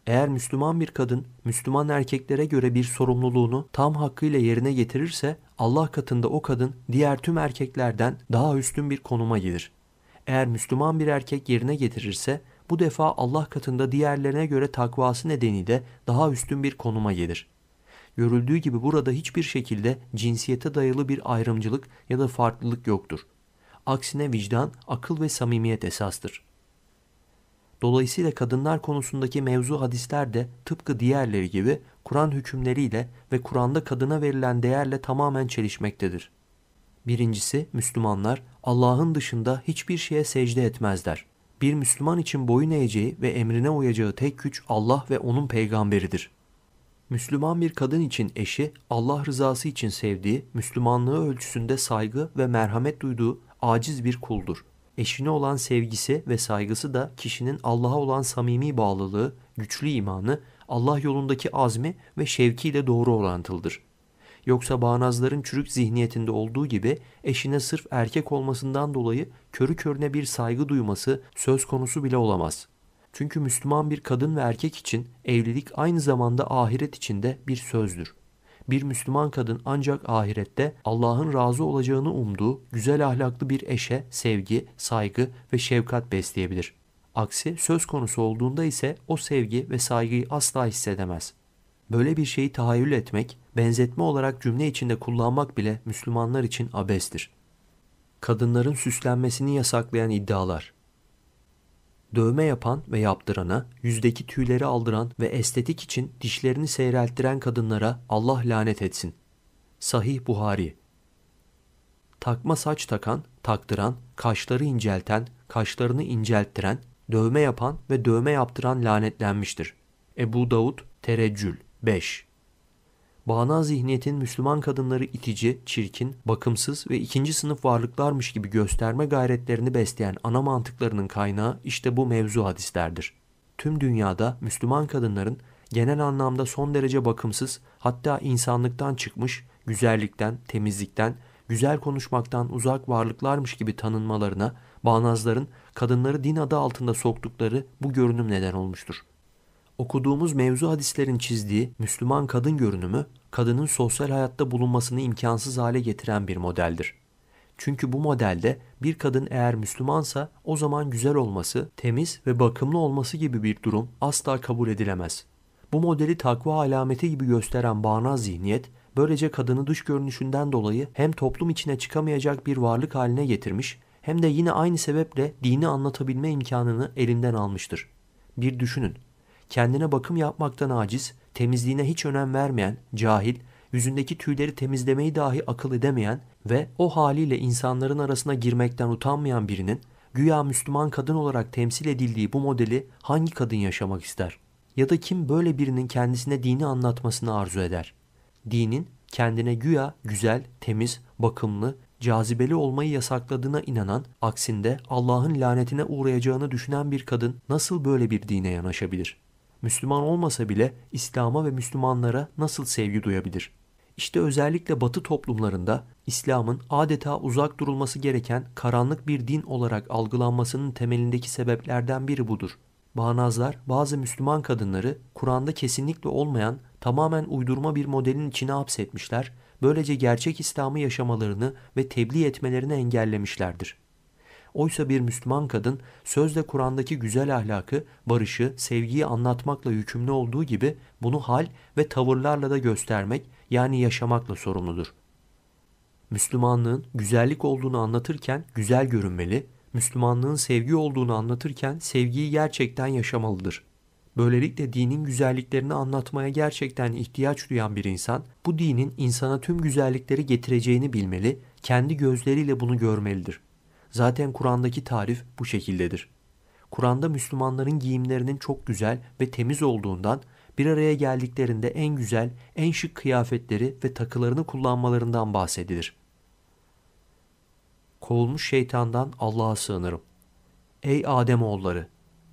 Eğer Müslüman bir kadın Müslüman erkeklere göre bir sorumluluğunu tam hakkıyla yerine getirirse Allah katında o kadın diğer tüm erkeklerden daha üstün bir konuma gelir. Eğer Müslüman bir erkek yerine getirirse bu defa Allah katında diğerlerine göre takvası nedeniyle daha üstün bir konuma gelir. Görüldüğü gibi burada hiçbir şekilde cinsiyete dayalı bir ayrımcılık ya da farklılık yoktur. Aksine vicdan, akıl ve samimiyet esastır. Dolayısıyla kadınlar konusundaki mevzu hadisler de tıpkı diğerleri gibi Kur'an hükümleriyle ve Kur'an'da kadına verilen değerle tamamen çelişmektedir. Birincisi Müslümanlar Allah'ın dışında hiçbir şeye secde etmezler bir Müslüman için boyun eğeceği ve emrine uyacağı tek güç Allah ve onun peygamberidir. Müslüman bir kadın için eşi, Allah rızası için sevdiği, Müslümanlığı ölçüsünde saygı ve merhamet duyduğu aciz bir kuldur. Eşine olan sevgisi ve saygısı da kişinin Allah'a olan samimi bağlılığı, güçlü imanı, Allah yolundaki azmi ve şevkiyle doğru orantılıdır. Yoksa bağnazların çürük zihniyetinde olduğu gibi eşine sırf erkek olmasından dolayı körü körüne bir saygı duyması söz konusu bile olamaz. Çünkü Müslüman bir kadın ve erkek için evlilik aynı zamanda ahiret içinde bir sözdür. Bir Müslüman kadın ancak ahirette Allah'ın razı olacağını umduğu güzel ahlaklı bir eşe sevgi, saygı ve şefkat besleyebilir. Aksi söz konusu olduğunda ise o sevgi ve saygıyı asla hissedemez. Böyle bir şeyi tahayyül etmek benzetme olarak cümle içinde kullanmak bile Müslümanlar için abestir. Kadınların süslenmesini yasaklayan iddialar dövme yapan ve yaptırana, yüzdeki tüyleri aldıran ve estetik için dişlerini seyrelttiren kadınlara Allah lanet etsin. Sahih Buhari Takma saç takan, taktıran, kaşları incelten, kaşlarını incelttiren, dövme yapan ve dövme yaptıran lanetlenmiştir. Ebu Davud Tereccül 5 Bağnaz zihniyetin Müslüman kadınları itici, çirkin, bakımsız ve ikinci sınıf varlıklarmış gibi gösterme gayretlerini besleyen ana mantıklarının kaynağı işte bu mevzu hadislerdir. Tüm dünyada Müslüman kadınların genel anlamda son derece bakımsız, hatta insanlıktan çıkmış, güzellikten, temizlikten, güzel konuşmaktan uzak varlıklarmış gibi tanınmalarına bağnazların kadınları din adı altında soktukları bu görünüm neden olmuştur. Okuduğumuz mevzu hadislerin çizdiği Müslüman kadın görünümü kadının sosyal hayatta bulunmasını imkansız hale getiren bir modeldir. Çünkü bu modelde bir kadın eğer Müslümansa o zaman güzel olması, temiz ve bakımlı olması gibi bir durum asla kabul edilemez. Bu modeli takva alameti gibi gösteren bağnaz zihniyet böylece kadını dış görünüşünden dolayı hem toplum içine çıkamayacak bir varlık haline getirmiş hem de yine aynı sebeple dini anlatabilme imkanını elinden almıştır. Bir düşünün. Kendine bakım yapmaktan aciz, temizliğine hiç önem vermeyen, cahil, yüzündeki tüyleri temizlemeyi dahi akıl edemeyen ve o haliyle insanların arasına girmekten utanmayan birinin güya Müslüman kadın olarak temsil edildiği bu modeli hangi kadın yaşamak ister? Ya da kim böyle birinin kendisine dini anlatmasını arzu eder? Dinin kendine güya güzel, temiz, bakımlı, cazibeli olmayı yasakladığına inanan, aksinde Allah'ın lanetine uğrayacağını düşünen bir kadın nasıl böyle bir dine yanaşabilir?'' Müslüman olmasa bile İslam'a ve Müslümanlara nasıl sevgi duyabilir? İşte özellikle Batı toplumlarında İslam'ın adeta uzak durulması gereken karanlık bir din olarak algılanmasının temelindeki sebeplerden biri budur. Bağnazlar bazı Müslüman kadınları Kur'an'da kesinlikle olmayan tamamen uydurma bir modelin içine hapsetmişler, böylece gerçek İslam'ı yaşamalarını ve tebliğ etmelerini engellemişlerdir. Oysa bir Müslüman kadın sözle Kur'an'daki güzel ahlakı, barışı, sevgiyi anlatmakla yükümlü olduğu gibi bunu hal ve tavırlarla da göstermek yani yaşamakla sorumludur. Müslümanlığın güzellik olduğunu anlatırken güzel görünmeli, Müslümanlığın sevgi olduğunu anlatırken sevgiyi gerçekten yaşamalıdır. Böylelikle dinin güzelliklerini anlatmaya gerçekten ihtiyaç duyan bir insan, bu dinin insana tüm güzellikleri getireceğini bilmeli, kendi gözleriyle bunu görmelidir. Zaten Kur'an'daki tarif bu şekildedir. Kur'an'da Müslümanların giyimlerinin çok güzel ve temiz olduğundan bir araya geldiklerinde en güzel, en şık kıyafetleri ve takılarını kullanmalarından bahsedilir. Kovulmuş şeytandan Allah'a sığınırım. Ey Adem oğulları,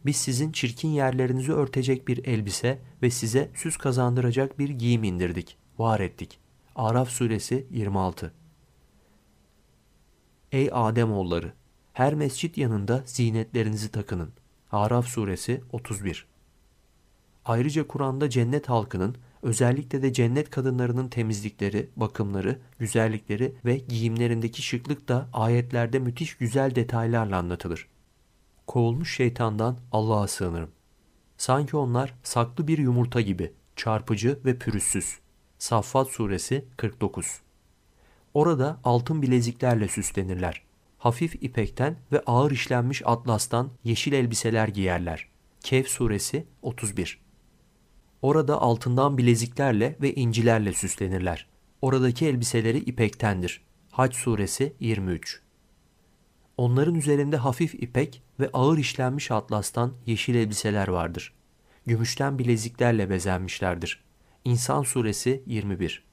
biz sizin çirkin yerlerinizi örtecek bir elbise ve size süs kazandıracak bir giyim indirdik, var ettik. Araf suresi 26 Ey Ademoğulları! Her mescit yanında zinetlerinizi takının. Araf suresi 31 Ayrıca Kur'an'da cennet halkının özellikle de cennet kadınlarının temizlikleri, bakımları, güzellikleri ve giyimlerindeki şıklık da ayetlerde müthiş güzel detaylarla anlatılır. Kovulmuş şeytandan Allah'a sığınırım. Sanki onlar saklı bir yumurta gibi, çarpıcı ve pürüzsüz. Saffat suresi 49 Orada altın bileziklerle süslenirler. Hafif ipekten ve ağır işlenmiş atlastan yeşil elbiseler giyerler. Kehf suresi 31 Orada altından bileziklerle ve incilerle süslenirler. Oradaki elbiseleri ipektendir. Haç suresi 23 Onların üzerinde hafif ipek ve ağır işlenmiş atlastan yeşil elbiseler vardır. Gümüşten bileziklerle bezenmişlerdir. İnsan suresi 21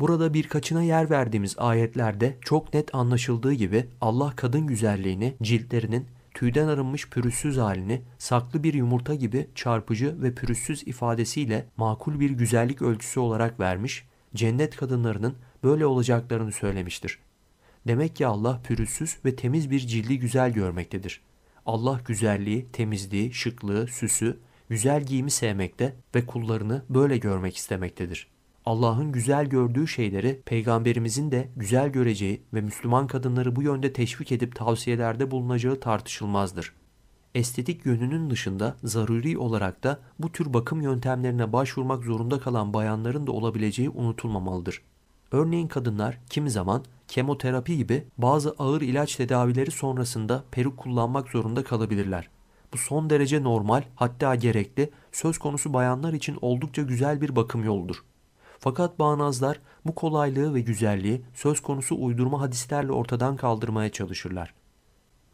Burada birkaçına yer verdiğimiz ayetlerde çok net anlaşıldığı gibi Allah kadın güzelliğini, ciltlerinin tüyden arınmış pürüzsüz halini, saklı bir yumurta gibi çarpıcı ve pürüzsüz ifadesiyle makul bir güzellik ölçüsü olarak vermiş, cennet kadınlarının böyle olacaklarını söylemiştir. Demek ki Allah pürüzsüz ve temiz bir cildi güzel görmektedir. Allah güzelliği, temizliği, şıklığı, süsü, güzel giyimi sevmekte ve kullarını böyle görmek istemektedir.'' Allah'ın güzel gördüğü şeyleri peygamberimizin de güzel göreceği ve Müslüman kadınları bu yönde teşvik edip tavsiyelerde bulunacağı tartışılmazdır. Estetik yönünün dışında zaruri olarak da bu tür bakım yöntemlerine başvurmak zorunda kalan bayanların da olabileceği unutulmamalıdır. Örneğin kadınlar kimi zaman kemoterapi gibi bazı ağır ilaç tedavileri sonrasında peruk kullanmak zorunda kalabilirler. Bu son derece normal hatta gerekli söz konusu bayanlar için oldukça güzel bir bakım yoludur. Fakat bağnazlar bu kolaylığı ve güzelliği söz konusu uydurma hadislerle ortadan kaldırmaya çalışırlar.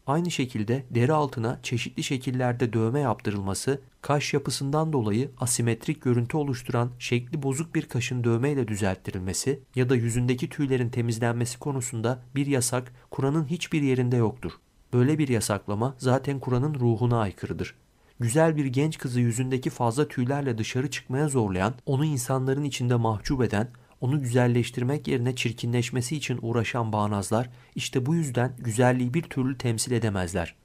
Aynı şekilde deri altına çeşitli şekillerde dövme yaptırılması, kaş yapısından dolayı asimetrik görüntü oluşturan şekli bozuk bir kaşın dövmeyle düzelttirilmesi ya da yüzündeki tüylerin temizlenmesi konusunda bir yasak Kur'an'ın hiçbir yerinde yoktur. Böyle bir yasaklama zaten Kur'an'ın ruhuna aykırıdır güzel bir genç kızı yüzündeki fazla tüylerle dışarı çıkmaya zorlayan, onu insanların içinde mahcup eden, onu güzelleştirmek yerine çirkinleşmesi için uğraşan bağnazlar işte bu yüzden güzelliği bir türlü temsil edemezler.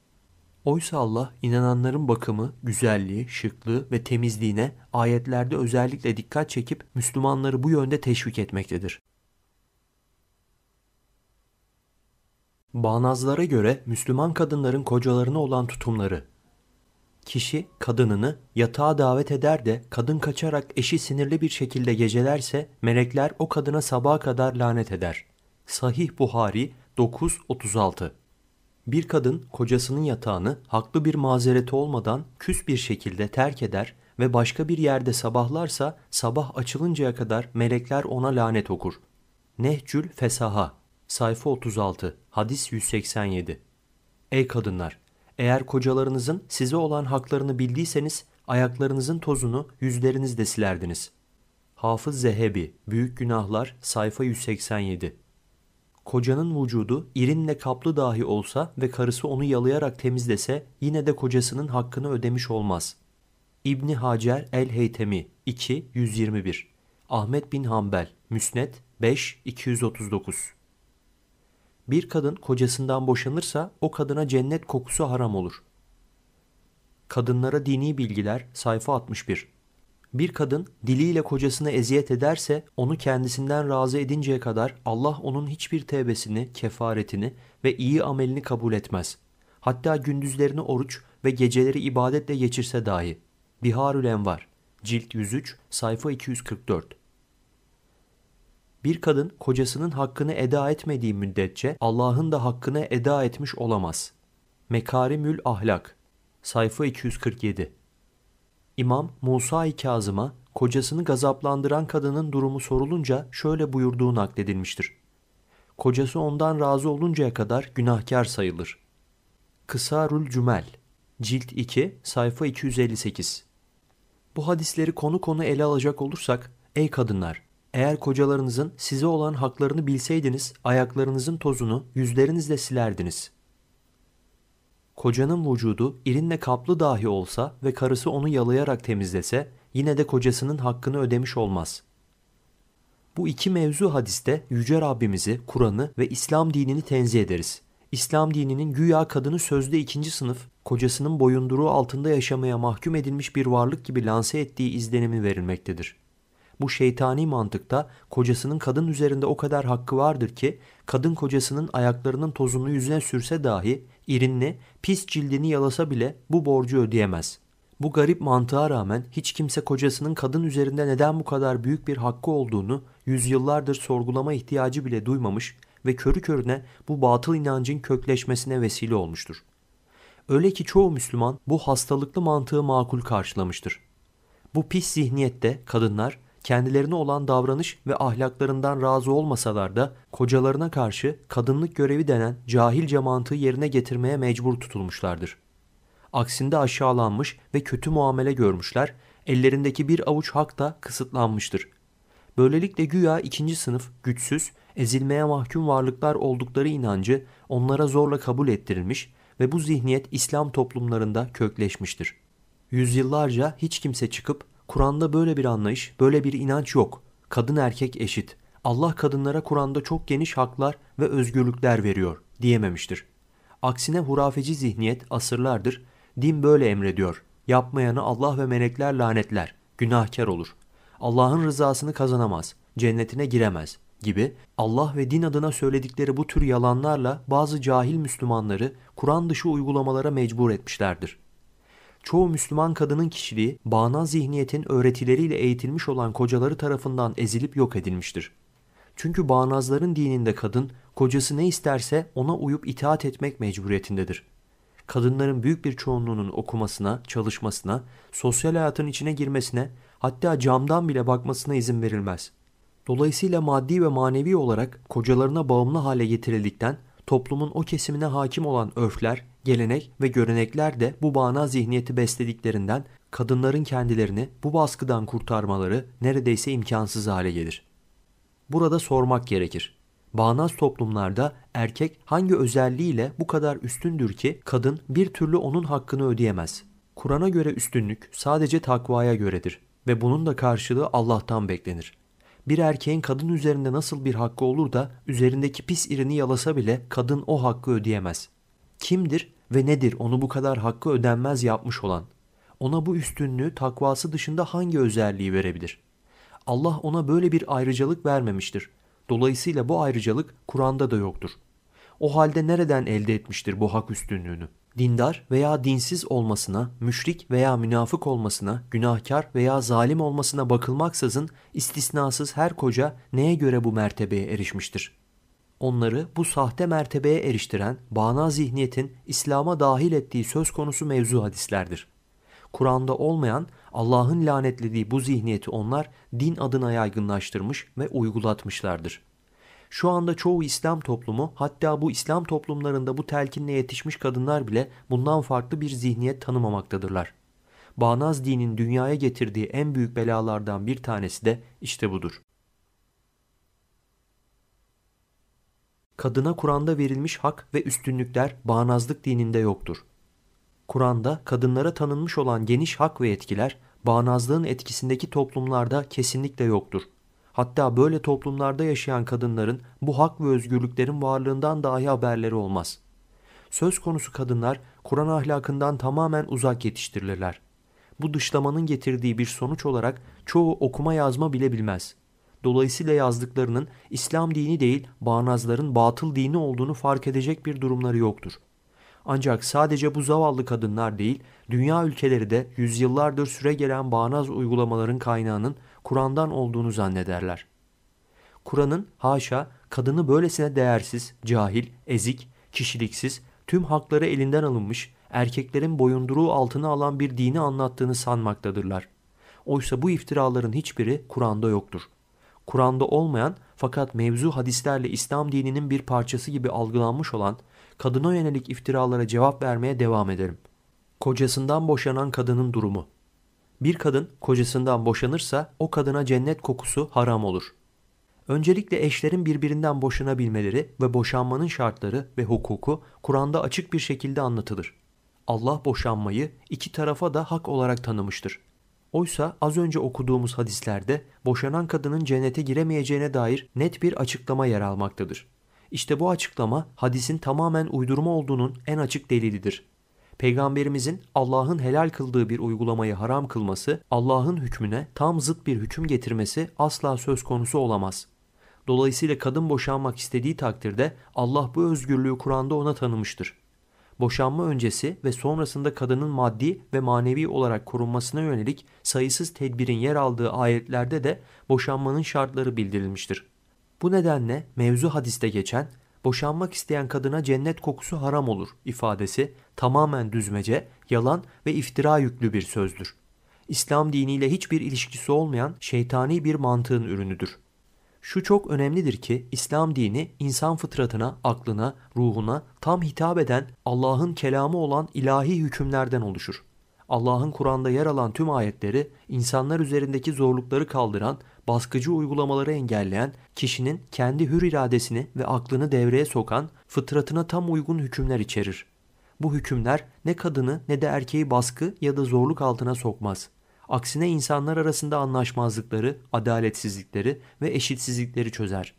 Oysa Allah inananların bakımı, güzelliği, şıklığı ve temizliğine ayetlerde özellikle dikkat çekip Müslümanları bu yönde teşvik etmektedir. Bağnazlara göre Müslüman kadınların kocalarına olan tutumları Kişi kadınını yatağa davet eder de kadın kaçarak eşi sinirli bir şekilde gecelerse melekler o kadına sabaha kadar lanet eder. Sahih Buhari 936 bir kadın kocasının yatağını haklı bir mazereti olmadan küs bir şekilde terk eder ve başka bir yerde sabahlarsa sabah açılıncaya kadar melekler ona lanet okur. Nehcül Fesaha sayfa 36 hadis 187 Ey kadınlar! Eğer kocalarınızın size olan haklarını bildiyseniz ayaklarınızın tozunu yüzlerinizde silerdiniz. Hafız Zehebi, Büyük Günahlar, sayfa 187 Kocanın vücudu irinle kaplı dahi olsa ve karısı onu yalayarak temizlese yine de kocasının hakkını ödemiş olmaz. İbni Hacer el-Heytemi 2 121 Ahmet bin Hanbel Müsned 5 239 bir kadın kocasından boşanırsa o kadına cennet kokusu haram olur. Kadınlara dini bilgiler sayfa 61. Bir kadın diliyle kocasını eziyet ederse onu kendisinden razı edinceye kadar Allah onun hiçbir tevbesini, kefaretini ve iyi amelini kabul etmez. Hatta gündüzlerini oruç ve geceleri ibadetle geçirse dahi. Biharül Envar, cilt 103, sayfa 244. Bir kadın kocasının hakkını eda etmediği müddetçe Allah'ın da hakkını eda etmiş olamaz. Mekarimül Ahlak Sayfa 247 İmam Musa-i Kazım'a kocasını gazaplandıran kadının durumu sorulunca şöyle buyurduğu nakledilmiştir. Kocası ondan razı oluncaya kadar günahkar sayılır. Kısarül Cümel Cilt 2 sayfa 258 Bu hadisleri konu konu ele alacak olursak Ey kadınlar! Eğer kocalarınızın size olan haklarını bilseydiniz ayaklarınızın tozunu yüzlerinizle silerdiniz. Kocanın vücudu irinle kaplı dahi olsa ve karısı onu yalayarak temizlese yine de kocasının hakkını ödemiş olmaz. Bu iki mevzu hadiste Yüce Rabbimizi, Kur'an'ı ve İslam dinini tenzih ederiz. İslam dininin güya kadını sözde ikinci sınıf, kocasının boyunduruğu altında yaşamaya mahkum edilmiş bir varlık gibi lanse ettiği izlenimi verilmektedir bu şeytani mantıkta kocasının kadın üzerinde o kadar hakkı vardır ki kadın kocasının ayaklarının tozunu yüzüne sürse dahi irinle pis cildini yalasa bile bu borcu ödeyemez. Bu garip mantığa rağmen hiç kimse kocasının kadın üzerinde neden bu kadar büyük bir hakkı olduğunu yüzyıllardır sorgulama ihtiyacı bile duymamış ve körü körüne bu batıl inancın kökleşmesine vesile olmuştur. Öyle ki çoğu Müslüman bu hastalıklı mantığı makul karşılamıştır. Bu pis zihniyette kadınlar kendilerine olan davranış ve ahlaklarından razı olmasalar da kocalarına karşı kadınlık görevi denen cahilce mantığı yerine getirmeye mecbur tutulmuşlardır. Aksinde aşağılanmış ve kötü muamele görmüşler, ellerindeki bir avuç hak da kısıtlanmıştır. Böylelikle güya ikinci sınıf, güçsüz, ezilmeye mahkum varlıklar oldukları inancı onlara zorla kabul ettirilmiş ve bu zihniyet İslam toplumlarında kökleşmiştir. Yüzyıllarca hiç kimse çıkıp Kur'an'da böyle bir anlayış, böyle bir inanç yok. Kadın erkek eşit. Allah kadınlara Kur'an'da çok geniş haklar ve özgürlükler veriyor diyememiştir. Aksine hurafeci zihniyet asırlardır din böyle emrediyor. Yapmayanı Allah ve melekler lanetler, günahkar olur. Allah'ın rızasını kazanamaz, cennetine giremez gibi Allah ve din adına söyledikleri bu tür yalanlarla bazı cahil Müslümanları Kur'an dışı uygulamalara mecbur etmişlerdir çoğu Müslüman kadının kişiliği bağnaz zihniyetin öğretileriyle eğitilmiş olan kocaları tarafından ezilip yok edilmiştir. Çünkü bağnazların dininde kadın kocası ne isterse ona uyup itaat etmek mecburiyetindedir. Kadınların büyük bir çoğunluğunun okumasına, çalışmasına, sosyal hayatın içine girmesine, hatta camdan bile bakmasına izin verilmez. Dolayısıyla maddi ve manevi olarak kocalarına bağımlı hale getirildikten toplumun o kesimine hakim olan örfler, Gelenek ve görenekler de bu bağna zihniyeti beslediklerinden kadınların kendilerini bu baskıdan kurtarmaları neredeyse imkansız hale gelir. Burada sormak gerekir. Bağnaz toplumlarda erkek hangi özelliğiyle bu kadar üstündür ki kadın bir türlü onun hakkını ödeyemez? Kur'an'a göre üstünlük sadece takvaya göredir ve bunun da karşılığı Allah'tan beklenir. Bir erkeğin kadın üzerinde nasıl bir hakkı olur da üzerindeki pis irini yalasa bile kadın o hakkı ödeyemez.'' kimdir ve nedir onu bu kadar hakkı ödenmez yapmış olan? Ona bu üstünlüğü takvası dışında hangi özelliği verebilir? Allah ona böyle bir ayrıcalık vermemiştir. Dolayısıyla bu ayrıcalık Kur'an'da da yoktur. O halde nereden elde etmiştir bu hak üstünlüğünü? Dindar veya dinsiz olmasına, müşrik veya münafık olmasına, günahkar veya zalim olmasına bakılmaksızın istisnasız her koca neye göre bu mertebeye erişmiştir?'' onları bu sahte mertebeye eriştiren bağna zihniyetin İslam'a dahil ettiği söz konusu mevzu hadislerdir. Kur'an'da olmayan Allah'ın lanetlediği bu zihniyeti onlar din adına yaygınlaştırmış ve uygulatmışlardır. Şu anda çoğu İslam toplumu hatta bu İslam toplumlarında bu telkinle yetişmiş kadınlar bile bundan farklı bir zihniyet tanımamaktadırlar. Bağnaz dinin dünyaya getirdiği en büyük belalardan bir tanesi de işte budur. kadına Kur'an'da verilmiş hak ve üstünlükler bağnazlık dininde yoktur. Kur'an'da kadınlara tanınmış olan geniş hak ve yetkiler bağnazlığın etkisindeki toplumlarda kesinlikle yoktur. Hatta böyle toplumlarda yaşayan kadınların bu hak ve özgürlüklerin varlığından dahi haberleri olmaz. Söz konusu kadınlar Kur'an ahlakından tamamen uzak yetiştirilirler. Bu dışlamanın getirdiği bir sonuç olarak çoğu okuma yazma bile bilmez.'' Dolayısıyla yazdıklarının İslam dini değil bağnazların batıl dini olduğunu fark edecek bir durumları yoktur. Ancak sadece bu zavallı kadınlar değil, dünya ülkeleri de yüzyıllardır süre gelen bağnaz uygulamaların kaynağının Kur'an'dan olduğunu zannederler. Kur'an'ın haşa kadını böylesine değersiz, cahil, ezik, kişiliksiz, tüm hakları elinden alınmış, erkeklerin boyunduruğu altına alan bir dini anlattığını sanmaktadırlar. Oysa bu iftiraların hiçbiri Kur'an'da yoktur.'' Kur'an'da olmayan fakat mevzu hadislerle İslam dininin bir parçası gibi algılanmış olan kadına yönelik iftiralara cevap vermeye devam ederim. Kocasından boşanan kadının durumu Bir kadın kocasından boşanırsa o kadına cennet kokusu haram olur. Öncelikle eşlerin birbirinden boşanabilmeleri ve boşanmanın şartları ve hukuku Kur'an'da açık bir şekilde anlatılır. Allah boşanmayı iki tarafa da hak olarak tanımıştır. Oysa az önce okuduğumuz hadislerde boşanan kadının cennete giremeyeceğine dair net bir açıklama yer almaktadır. İşte bu açıklama hadisin tamamen uydurma olduğunun en açık delilidir. Peygamberimizin Allah'ın helal kıldığı bir uygulamayı haram kılması, Allah'ın hükmüne tam zıt bir hüküm getirmesi asla söz konusu olamaz. Dolayısıyla kadın boşanmak istediği takdirde Allah bu özgürlüğü Kur'an'da ona tanımıştır boşanma öncesi ve sonrasında kadının maddi ve manevi olarak korunmasına yönelik sayısız tedbirin yer aldığı ayetlerde de boşanmanın şartları bildirilmiştir. Bu nedenle mevzu hadiste geçen boşanmak isteyen kadına cennet kokusu haram olur ifadesi tamamen düzmece, yalan ve iftira yüklü bir sözdür. İslam diniyle hiçbir ilişkisi olmayan şeytani bir mantığın ürünüdür. Şu çok önemlidir ki İslam dini insan fıtratına, aklına, ruhuna tam hitap eden Allah'ın kelamı olan ilahi hükümlerden oluşur. Allah'ın Kur'an'da yer alan tüm ayetleri insanlar üzerindeki zorlukları kaldıran, baskıcı uygulamaları engelleyen, kişinin kendi hür iradesini ve aklını devreye sokan, fıtratına tam uygun hükümler içerir. Bu hükümler ne kadını ne de erkeği baskı ya da zorluk altına sokmaz. Aksine insanlar arasında anlaşmazlıkları, adaletsizlikleri ve eşitsizlikleri çözer.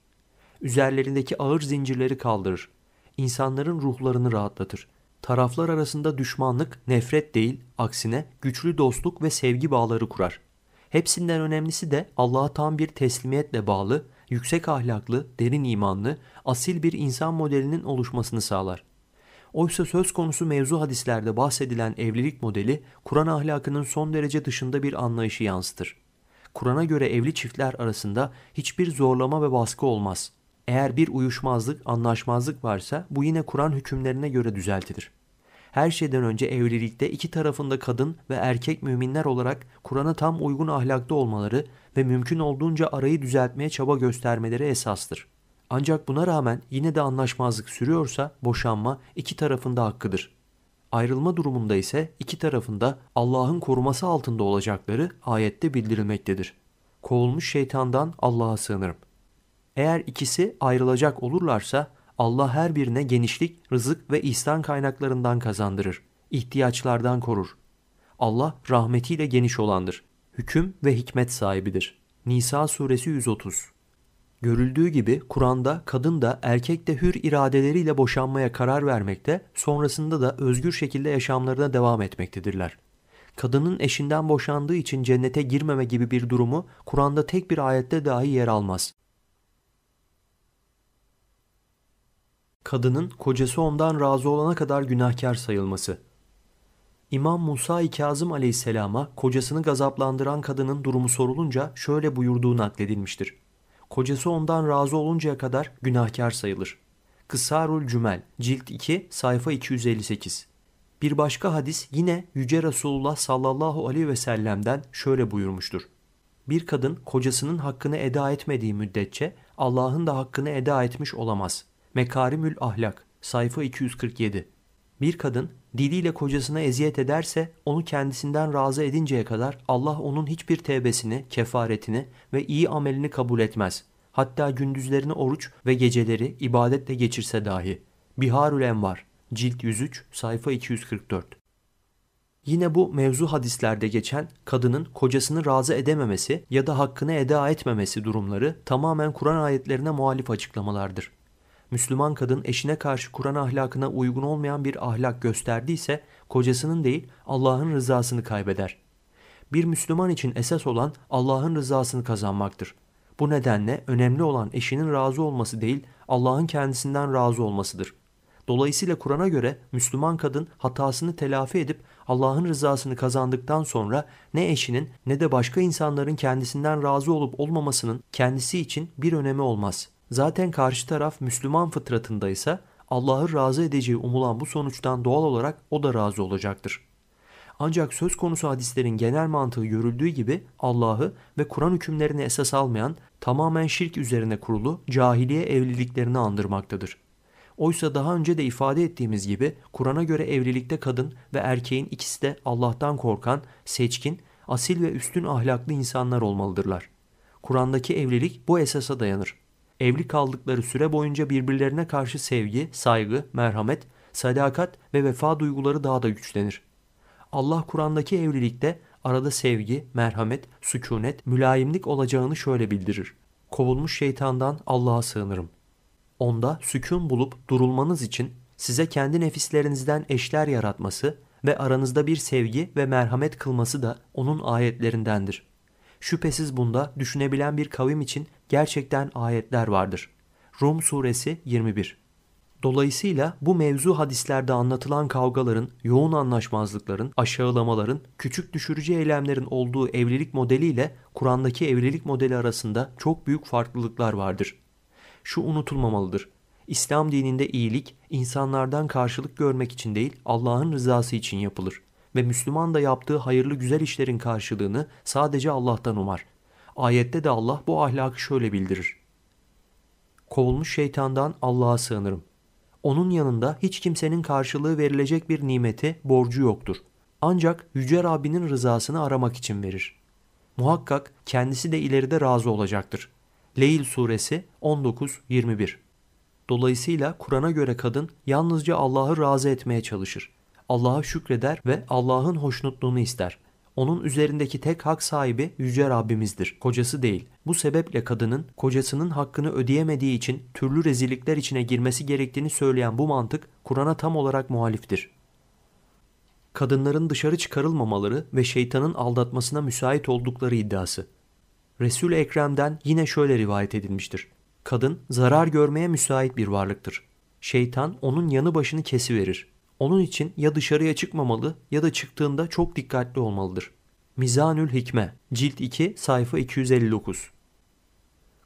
Üzerlerindeki ağır zincirleri kaldırır. İnsanların ruhlarını rahatlatır. Taraflar arasında düşmanlık, nefret değil, aksine güçlü dostluk ve sevgi bağları kurar. Hepsinden önemlisi de Allah'a tam bir teslimiyetle bağlı, yüksek ahlaklı, derin imanlı, asil bir insan modelinin oluşmasını sağlar. Oysa söz konusu mevzu hadislerde bahsedilen evlilik modeli Kur'an ahlakının son derece dışında bir anlayışı yansıtır. Kur'an'a göre evli çiftler arasında hiçbir zorlama ve baskı olmaz. Eğer bir uyuşmazlık, anlaşmazlık varsa bu yine Kur'an hükümlerine göre düzeltilir. Her şeyden önce evlilikte iki tarafında kadın ve erkek müminler olarak Kur'an'a tam uygun ahlakta olmaları ve mümkün olduğunca arayı düzeltmeye çaba göstermeleri esastır. Ancak buna rağmen yine de anlaşmazlık sürüyorsa boşanma iki tarafında hakkıdır. Ayrılma durumunda ise iki tarafında Allah'ın koruması altında olacakları ayette bildirilmektedir. Kovulmuş şeytandan Allah'a sığınırım. Eğer ikisi ayrılacak olurlarsa Allah her birine genişlik, rızık ve ihsan kaynaklarından kazandırır. ihtiyaçlardan korur. Allah rahmetiyle geniş olandır. Hüküm ve hikmet sahibidir. Nisa suresi 130 Görüldüğü gibi Kur'an'da kadın da erkek de hür iradeleriyle boşanmaya karar vermekte, sonrasında da özgür şekilde yaşamlarına devam etmektedirler. Kadının eşinden boşandığı için cennete girmeme gibi bir durumu Kur'an'da tek bir ayette dahi yer almaz. Kadının kocası ondan razı olana kadar günahkar sayılması. İmam Musa-i Kazım aleyhisselama kocasını gazaplandıran kadının durumu sorulunca şöyle buyurduğu nakledilmiştir kocası ondan razı oluncaya kadar günahkar sayılır. Kısarul Cümel cilt 2 sayfa 258 Bir başka hadis yine Yüce Resulullah sallallahu aleyhi ve sellem'den şöyle buyurmuştur. Bir kadın kocasının hakkını eda etmediği müddetçe Allah'ın da hakkını eda etmiş olamaz. Mekarimül Ahlak sayfa 247 Bir kadın diliyle kocasına eziyet ederse onu kendisinden razı edinceye kadar Allah onun hiçbir tevbesini, kefaretini ve iyi amelini kabul etmez. Hatta gündüzlerini oruç ve geceleri ibadetle geçirse dahi. Biharül Envar cilt 103 sayfa 244 Yine bu mevzu hadislerde geçen kadının kocasını razı edememesi ya da hakkını eda etmemesi durumları tamamen Kur'an ayetlerine muhalif açıklamalardır. Müslüman kadın eşine karşı Kur'an ahlakına uygun olmayan bir ahlak gösterdiyse kocasının değil Allah'ın rızasını kaybeder. Bir Müslüman için esas olan Allah'ın rızasını kazanmaktır. Bu nedenle önemli olan eşinin razı olması değil Allah'ın kendisinden razı olmasıdır. Dolayısıyla Kur'an'a göre Müslüman kadın hatasını telafi edip Allah'ın rızasını kazandıktan sonra ne eşinin ne de başka insanların kendisinden razı olup olmamasının kendisi için bir önemi olmaz. Zaten karşı taraf Müslüman fıtratındaysa Allah'ı razı edeceği umulan bu sonuçtan doğal olarak o da razı olacaktır. Ancak söz konusu hadislerin genel mantığı görüldüğü gibi Allah'ı ve Kur'an hükümlerini esas almayan tamamen şirk üzerine kurulu cahiliye evliliklerini andırmaktadır. Oysa daha önce de ifade ettiğimiz gibi Kur'an'a göre evlilikte kadın ve erkeğin ikisi de Allah'tan korkan, seçkin, asil ve üstün ahlaklı insanlar olmalıdırlar. Kur'an'daki evlilik bu esasa dayanır evli kaldıkları süre boyunca birbirlerine karşı sevgi, saygı, merhamet, sadakat ve vefa duyguları daha da güçlenir. Allah Kur'an'daki evlilikte arada sevgi, merhamet, sükunet, mülayimlik olacağını şöyle bildirir. Kovulmuş şeytandan Allah'a sığınırım. Onda sükun bulup durulmanız için size kendi nefislerinizden eşler yaratması ve aranızda bir sevgi ve merhamet kılması da onun ayetlerindendir. Şüphesiz bunda düşünebilen bir kavim için gerçekten ayetler vardır. Rum suresi 21 Dolayısıyla bu mevzu hadislerde anlatılan kavgaların, yoğun anlaşmazlıkların, aşağılamaların, küçük düşürücü eylemlerin olduğu evlilik modeliyle Kur'an'daki evlilik modeli arasında çok büyük farklılıklar vardır. Şu unutulmamalıdır. İslam dininde iyilik insanlardan karşılık görmek için değil Allah'ın rızası için yapılır ve Müslüman da yaptığı hayırlı güzel işlerin karşılığını sadece Allah'tan umar. Ayette de Allah bu ahlakı şöyle bildirir. Kovulmuş şeytandan Allah'a sığınırım. Onun yanında hiç kimsenin karşılığı verilecek bir nimete borcu yoktur. Ancak Yüce Rabbinin rızasını aramak için verir. Muhakkak kendisi de ileride razı olacaktır. Leyl suresi 19-21 Dolayısıyla Kur'an'a göre kadın yalnızca Allah'ı razı etmeye çalışır. Allah'a şükreder ve Allah'ın hoşnutluğunu ister. Onun üzerindeki tek hak sahibi Yüce Rabbimizdir, kocası değil. Bu sebeple kadının kocasının hakkını ödeyemediği için türlü rezillikler içine girmesi gerektiğini söyleyen bu mantık Kur'an'a tam olarak muhaliftir. Kadınların dışarı çıkarılmamaları ve şeytanın aldatmasına müsait oldukları iddiası. Resul-i Ekrem'den yine şöyle rivayet edilmiştir. Kadın zarar görmeye müsait bir varlıktır. Şeytan onun yanı başını kesiverir. Onun için ya dışarıya çıkmamalı ya da çıktığında çok dikkatli olmalıdır. Mizanül Hikme Cilt 2 sayfa 259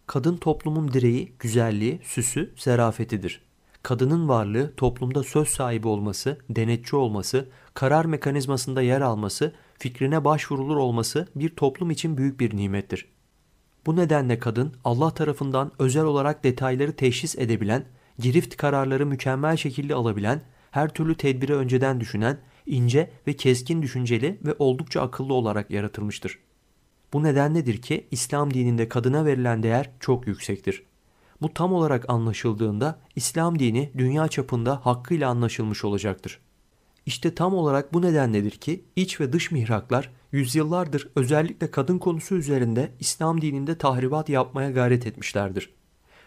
Kadın toplumun direği, güzelliği, süsü, zerafetidir. Kadının varlığı toplumda söz sahibi olması, denetçi olması, karar mekanizmasında yer alması, fikrine başvurulur olması bir toplum için büyük bir nimettir. Bu nedenle kadın Allah tarafından özel olarak detayları teşhis edebilen, girift kararları mükemmel şekilde alabilen, her türlü tedbiri önceden düşünen, ince ve keskin düşünceli ve oldukça akıllı olarak yaratılmıştır. Bu nedenledir ki İslam dininde kadına verilen değer çok yüksektir. Bu tam olarak anlaşıldığında İslam dini dünya çapında hakkıyla anlaşılmış olacaktır. İşte tam olarak bu nedenledir ki iç ve dış mihraklar yüzyıllardır özellikle kadın konusu üzerinde İslam dininde tahribat yapmaya gayret etmişlerdir.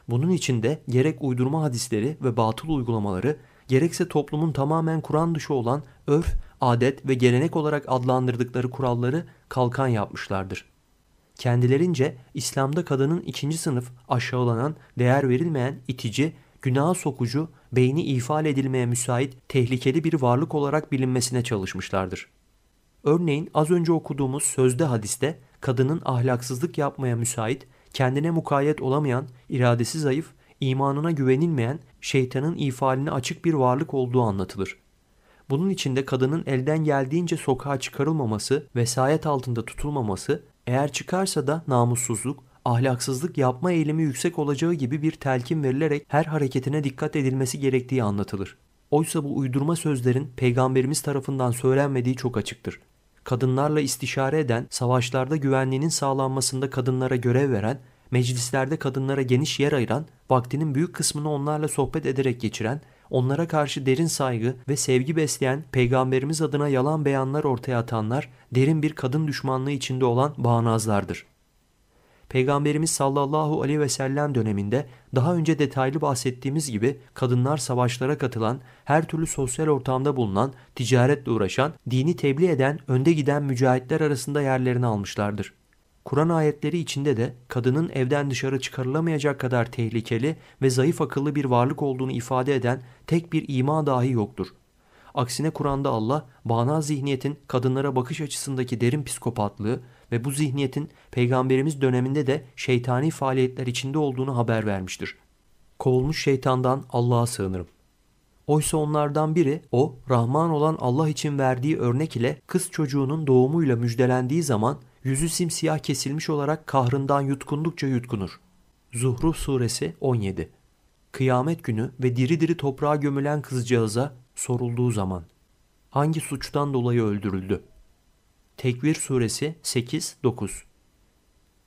Bunun için de gerek uydurma hadisleri ve batıl uygulamaları gerekse toplumun tamamen Kur'an dışı olan örf, adet ve gelenek olarak adlandırdıkları kuralları kalkan yapmışlardır. Kendilerince İslam'da kadının ikinci sınıf, aşağılanan, değer verilmeyen, itici, günaha sokucu, beyni ifal edilmeye müsait, tehlikeli bir varlık olarak bilinmesine çalışmışlardır. Örneğin az önce okuduğumuz sözde hadiste kadının ahlaksızlık yapmaya müsait, kendine mukayyet olamayan, iradesi zayıf imanına güvenilmeyen şeytanın ifaline açık bir varlık olduğu anlatılır. Bunun içinde kadının elden geldiğince sokağa çıkarılmaması, vesayet altında tutulmaması, eğer çıkarsa da namussuzluk, ahlaksızlık yapma eğilimi yüksek olacağı gibi bir telkin verilerek her hareketine dikkat edilmesi gerektiği anlatılır. Oysa bu uydurma sözlerin peygamberimiz tarafından söylenmediği çok açıktır. Kadınlarla istişare eden, savaşlarda güvenliğinin sağlanmasında kadınlara görev veren, meclislerde kadınlara geniş yer ayıran, vaktinin büyük kısmını onlarla sohbet ederek geçiren, onlara karşı derin saygı ve sevgi besleyen, peygamberimiz adına yalan beyanlar ortaya atanlar, derin bir kadın düşmanlığı içinde olan bağnazlardır. Peygamberimiz sallallahu aleyhi ve sellem döneminde daha önce detaylı bahsettiğimiz gibi kadınlar savaşlara katılan, her türlü sosyal ortamda bulunan, ticaretle uğraşan, dini tebliğ eden, önde giden mücahitler arasında yerlerini almışlardır. Kur'an ayetleri içinde de kadının evden dışarı çıkarılamayacak kadar tehlikeli ve zayıf akıllı bir varlık olduğunu ifade eden tek bir ima dahi yoktur. Aksine Kur'an'da Allah, bağnaz zihniyetin kadınlara bakış açısındaki derin psikopatlığı ve bu zihniyetin peygamberimiz döneminde de şeytani faaliyetler içinde olduğunu haber vermiştir. Kovulmuş şeytandan Allah'a sığınırım. Oysa onlardan biri o Rahman olan Allah için verdiği örnek ile kız çocuğunun doğumuyla müjdelendiği zaman yüzü simsiyah kesilmiş olarak kahrından yutkundukça yutkunur. Zuhruf Suresi 17 Kıyamet günü ve diri diri toprağa gömülen kızcağıza sorulduğu zaman hangi suçtan dolayı öldürüldü? Tekvir Suresi 8-9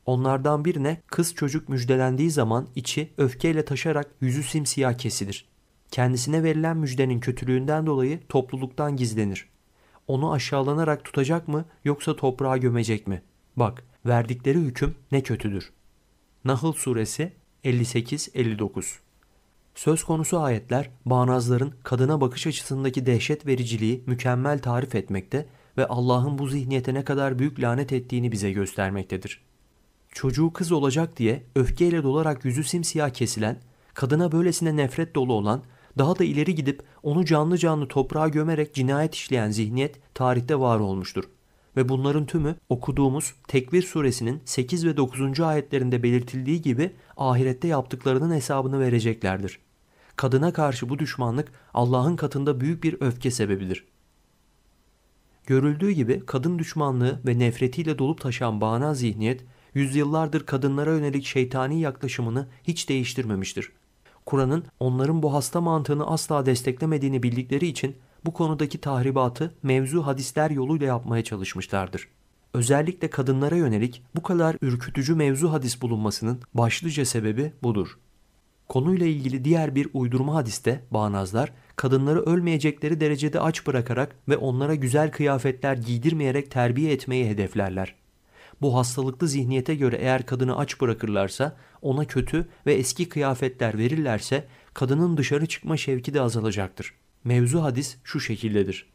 Onlardan birine kız çocuk müjdelendiği zaman içi öfkeyle taşarak yüzü simsiyah kesilir. Kendisine verilen müjdenin kötülüğünden dolayı topluluktan gizlenir onu aşağılanarak tutacak mı yoksa toprağa gömecek mi? Bak verdikleri hüküm ne kötüdür. Nahl suresi 58-59 Söz konusu ayetler bağnazların kadına bakış açısındaki dehşet vericiliği mükemmel tarif etmekte ve Allah'ın bu zihniyete ne kadar büyük lanet ettiğini bize göstermektedir. Çocuğu kız olacak diye öfkeyle dolarak yüzü simsiyah kesilen, kadına böylesine nefret dolu olan daha da ileri gidip onu canlı canlı toprağa gömerek cinayet işleyen zihniyet tarihte var olmuştur. Ve bunların tümü okuduğumuz Tekvir suresinin 8 ve 9. ayetlerinde belirtildiği gibi ahirette yaptıklarının hesabını vereceklerdir. Kadına karşı bu düşmanlık Allah'ın katında büyük bir öfke sebebidir. Görüldüğü gibi kadın düşmanlığı ve nefretiyle dolup taşan bağnaz zihniyet yüzyıllardır kadınlara yönelik şeytani yaklaşımını hiç değiştirmemiştir. Kur'an'ın onların bu hasta mantığını asla desteklemediğini bildikleri için bu konudaki tahribatı mevzu hadisler yoluyla yapmaya çalışmışlardır. Özellikle kadınlara yönelik bu kadar ürkütücü mevzu hadis bulunmasının başlıca sebebi budur. Konuyla ilgili diğer bir uydurma hadiste bağnazlar kadınları ölmeyecekleri derecede aç bırakarak ve onlara güzel kıyafetler giydirmeyerek terbiye etmeyi hedeflerler. Bu hastalıklı zihniyete göre eğer kadını aç bırakırlarsa, ona kötü ve eski kıyafetler verirlerse kadının dışarı çıkma şevki de azalacaktır. Mevzu hadis şu şekildedir.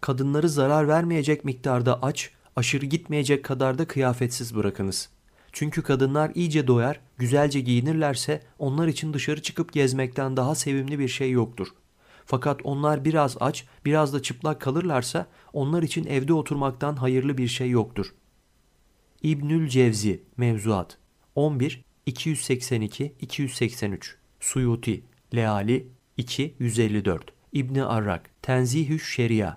Kadınları zarar vermeyecek miktarda aç, aşırı gitmeyecek kadar da kıyafetsiz bırakınız. Çünkü kadınlar iyice doyar, güzelce giyinirlerse onlar için dışarı çıkıp gezmekten daha sevimli bir şey yoktur. Fakat onlar biraz aç, biraz da çıplak kalırlarsa onlar için evde oturmaktan hayırlı bir şey yoktur.'' İbnül Cevzi Mevzuat 11 282 283 Suyuti Leali 2 154 İbni Arrak Tenzihü Şeria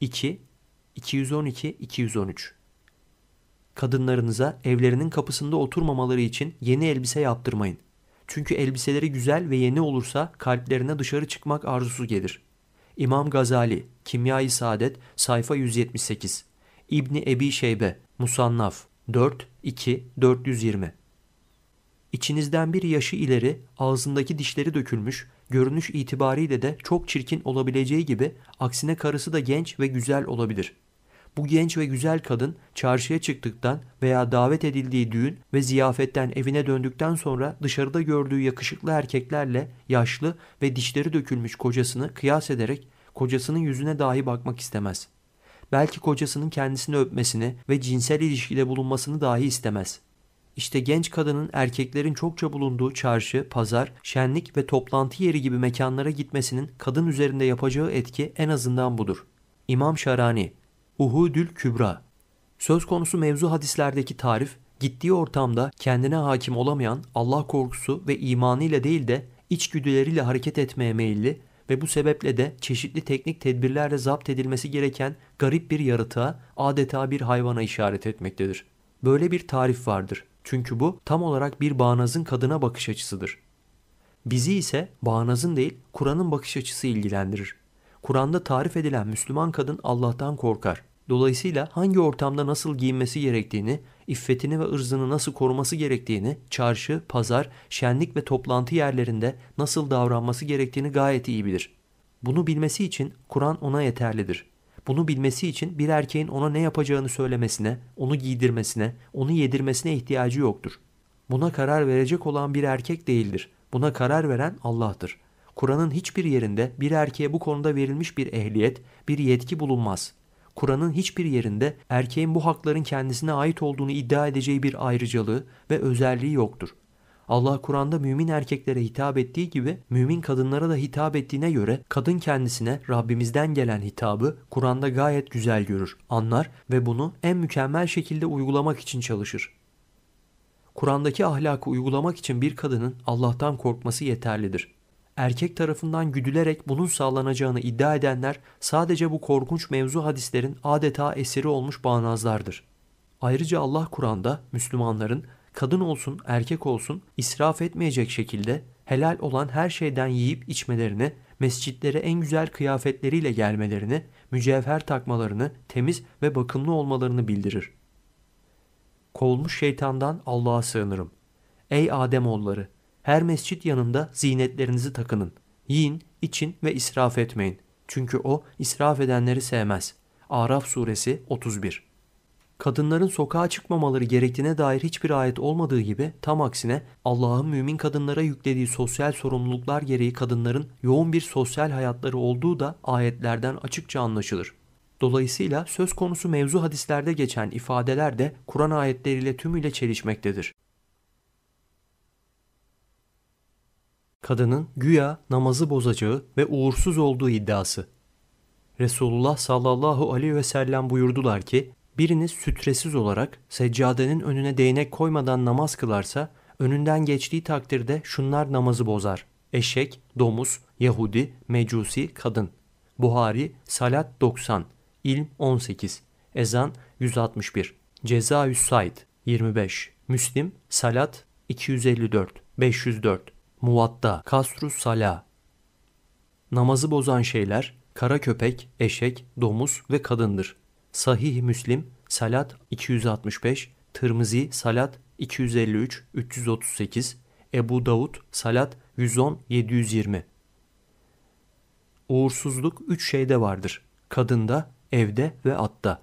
2 212 213 Kadınlarınıza evlerinin kapısında oturmamaları için yeni elbise yaptırmayın. Çünkü elbiseleri güzel ve yeni olursa kalplerine dışarı çıkmak arzusu gelir. İmam Gazali, kimya Saadet, sayfa 178. İbni Ebi Şeybe, Musannaf, 4, 2, 420 İçinizden bir yaşı ileri, ağzındaki dişleri dökülmüş, görünüş itibariyle de çok çirkin olabileceği gibi aksine karısı da genç ve güzel olabilir. Bu genç ve güzel kadın çarşıya çıktıktan veya davet edildiği düğün ve ziyafetten evine döndükten sonra dışarıda gördüğü yakışıklı erkeklerle yaşlı ve dişleri dökülmüş kocasını kıyas ederek kocasının yüzüne dahi bakmak istemez.'' Belki kocasının kendisini öpmesini ve cinsel ilişkide bulunmasını dahi istemez. İşte genç kadının erkeklerin çokça bulunduğu çarşı, pazar, şenlik ve toplantı yeri gibi mekanlara gitmesinin kadın üzerinde yapacağı etki en azından budur. İmam Şarani Uhudül Kübra Söz konusu mevzu hadislerdeki tarif, gittiği ortamda kendine hakim olamayan Allah korkusu ve imanıyla değil de içgüdüleriyle hareket etmeye meyilli ve bu sebeple de çeşitli teknik tedbirlerle zapt edilmesi gereken garip bir yaratığa, adeta bir hayvana işaret etmektedir. Böyle bir tarif vardır. Çünkü bu tam olarak bir bağnazın kadına bakış açısıdır. Bizi ise bağnazın değil Kur'an'ın bakış açısı ilgilendirir. Kur'an'da tarif edilen Müslüman kadın Allah'tan korkar. Dolayısıyla hangi ortamda nasıl giyinmesi gerektiğini iffetini ve ırzını nasıl koruması gerektiğini, çarşı, pazar, şenlik ve toplantı yerlerinde nasıl davranması gerektiğini gayet iyi bilir. Bunu bilmesi için Kur'an ona yeterlidir. Bunu bilmesi için bir erkeğin ona ne yapacağını söylemesine, onu giydirmesine, onu yedirmesine ihtiyacı yoktur. Buna karar verecek olan bir erkek değildir. Buna karar veren Allah'tır. Kur'an'ın hiçbir yerinde bir erkeğe bu konuda verilmiş bir ehliyet, bir yetki bulunmaz. Kur'an'ın hiçbir yerinde erkeğin bu hakların kendisine ait olduğunu iddia edeceği bir ayrıcalığı ve özelliği yoktur. Allah Kur'an'da mümin erkeklere hitap ettiği gibi mümin kadınlara da hitap ettiğine göre kadın kendisine Rabbimizden gelen hitabı Kur'an'da gayet güzel görür, anlar ve bunu en mükemmel şekilde uygulamak için çalışır. Kur'an'daki ahlakı uygulamak için bir kadının Allah'tan korkması yeterlidir erkek tarafından güdülerek bunun sağlanacağını iddia edenler sadece bu korkunç mevzu hadislerin adeta eseri olmuş bağnazlardır. Ayrıca Allah Kur'an'da Müslümanların kadın olsun erkek olsun israf etmeyecek şekilde helal olan her şeyden yiyip içmelerini, mescitlere en güzel kıyafetleriyle gelmelerini, mücevher takmalarını, temiz ve bakımlı olmalarını bildirir. Kovulmuş şeytandan Allah'a sığınırım. Ey Adem Ademoğulları! Her mescit yanında zinetlerinizi takının. Yiyin, için ve israf etmeyin. Çünkü o israf edenleri sevmez. Araf suresi 31 Kadınların sokağa çıkmamaları gerektiğine dair hiçbir ayet olmadığı gibi tam aksine Allah'ın mümin kadınlara yüklediği sosyal sorumluluklar gereği kadınların yoğun bir sosyal hayatları olduğu da ayetlerden açıkça anlaşılır. Dolayısıyla söz konusu mevzu hadislerde geçen ifadeler de Kur'an ayetleriyle tümüyle çelişmektedir. Kadının güya namazı bozacağı ve uğursuz olduğu iddiası. Resulullah sallallahu aleyhi ve sellem buyurdular ki biriniz sütresiz olarak seccadenin önüne değnek koymadan namaz kılarsa önünden geçtiği takdirde şunlar namazı bozar. Eşek, domuz, Yahudi, Mecusi, kadın. Buhari, Salat 90, İlm 18, Ezan 161, Ceza 100 Said 25, Müslim, Salat 254, 504, Muvatta, kasru sala. Namazı bozan şeyler kara köpek, eşek, domuz ve kadındır. Sahih Müslim Salat 265, Tirmizi Salat 253 338, Ebu Davud Salat 110 720. Uğursuzluk üç şeyde vardır. Kadında, evde ve atta.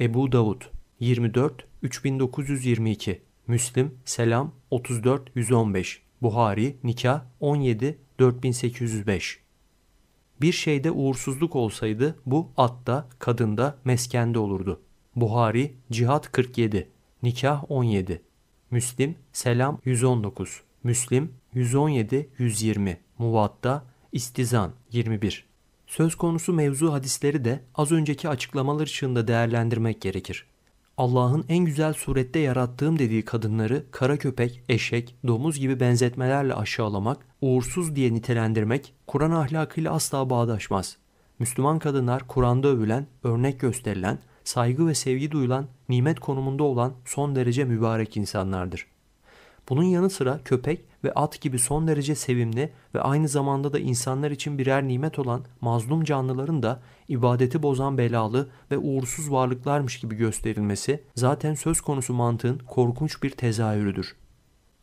Ebu Davud 24 3922, Müslim Selam 34 115. Buhari, Nikah 17 4805 Bir şeyde uğursuzluk olsaydı bu atta, kadında, meskende olurdu. Buhari, Cihat 47, Nikah 17, Müslim, Selam 119, Müslim 117-120, Muvatta, İstizan 21. Söz konusu mevzu hadisleri de az önceki açıklamalar içinde değerlendirmek gerekir. Allah'ın en güzel surette yarattığım dediği kadınları kara köpek, eşek, domuz gibi benzetmelerle aşağılamak, uğursuz diye nitelendirmek Kur'an ahlakıyla asla bağdaşmaz. Müslüman kadınlar Kur'an'da övülen, örnek gösterilen, saygı ve sevgi duyulan, nimet konumunda olan son derece mübarek insanlardır. Bunun yanı sıra köpek ve at gibi son derece sevimli ve aynı zamanda da insanlar için birer nimet olan mazlum canlıların da ibadeti bozan belalı ve uğursuz varlıklarmış gibi gösterilmesi zaten söz konusu mantığın korkunç bir tezahürüdür.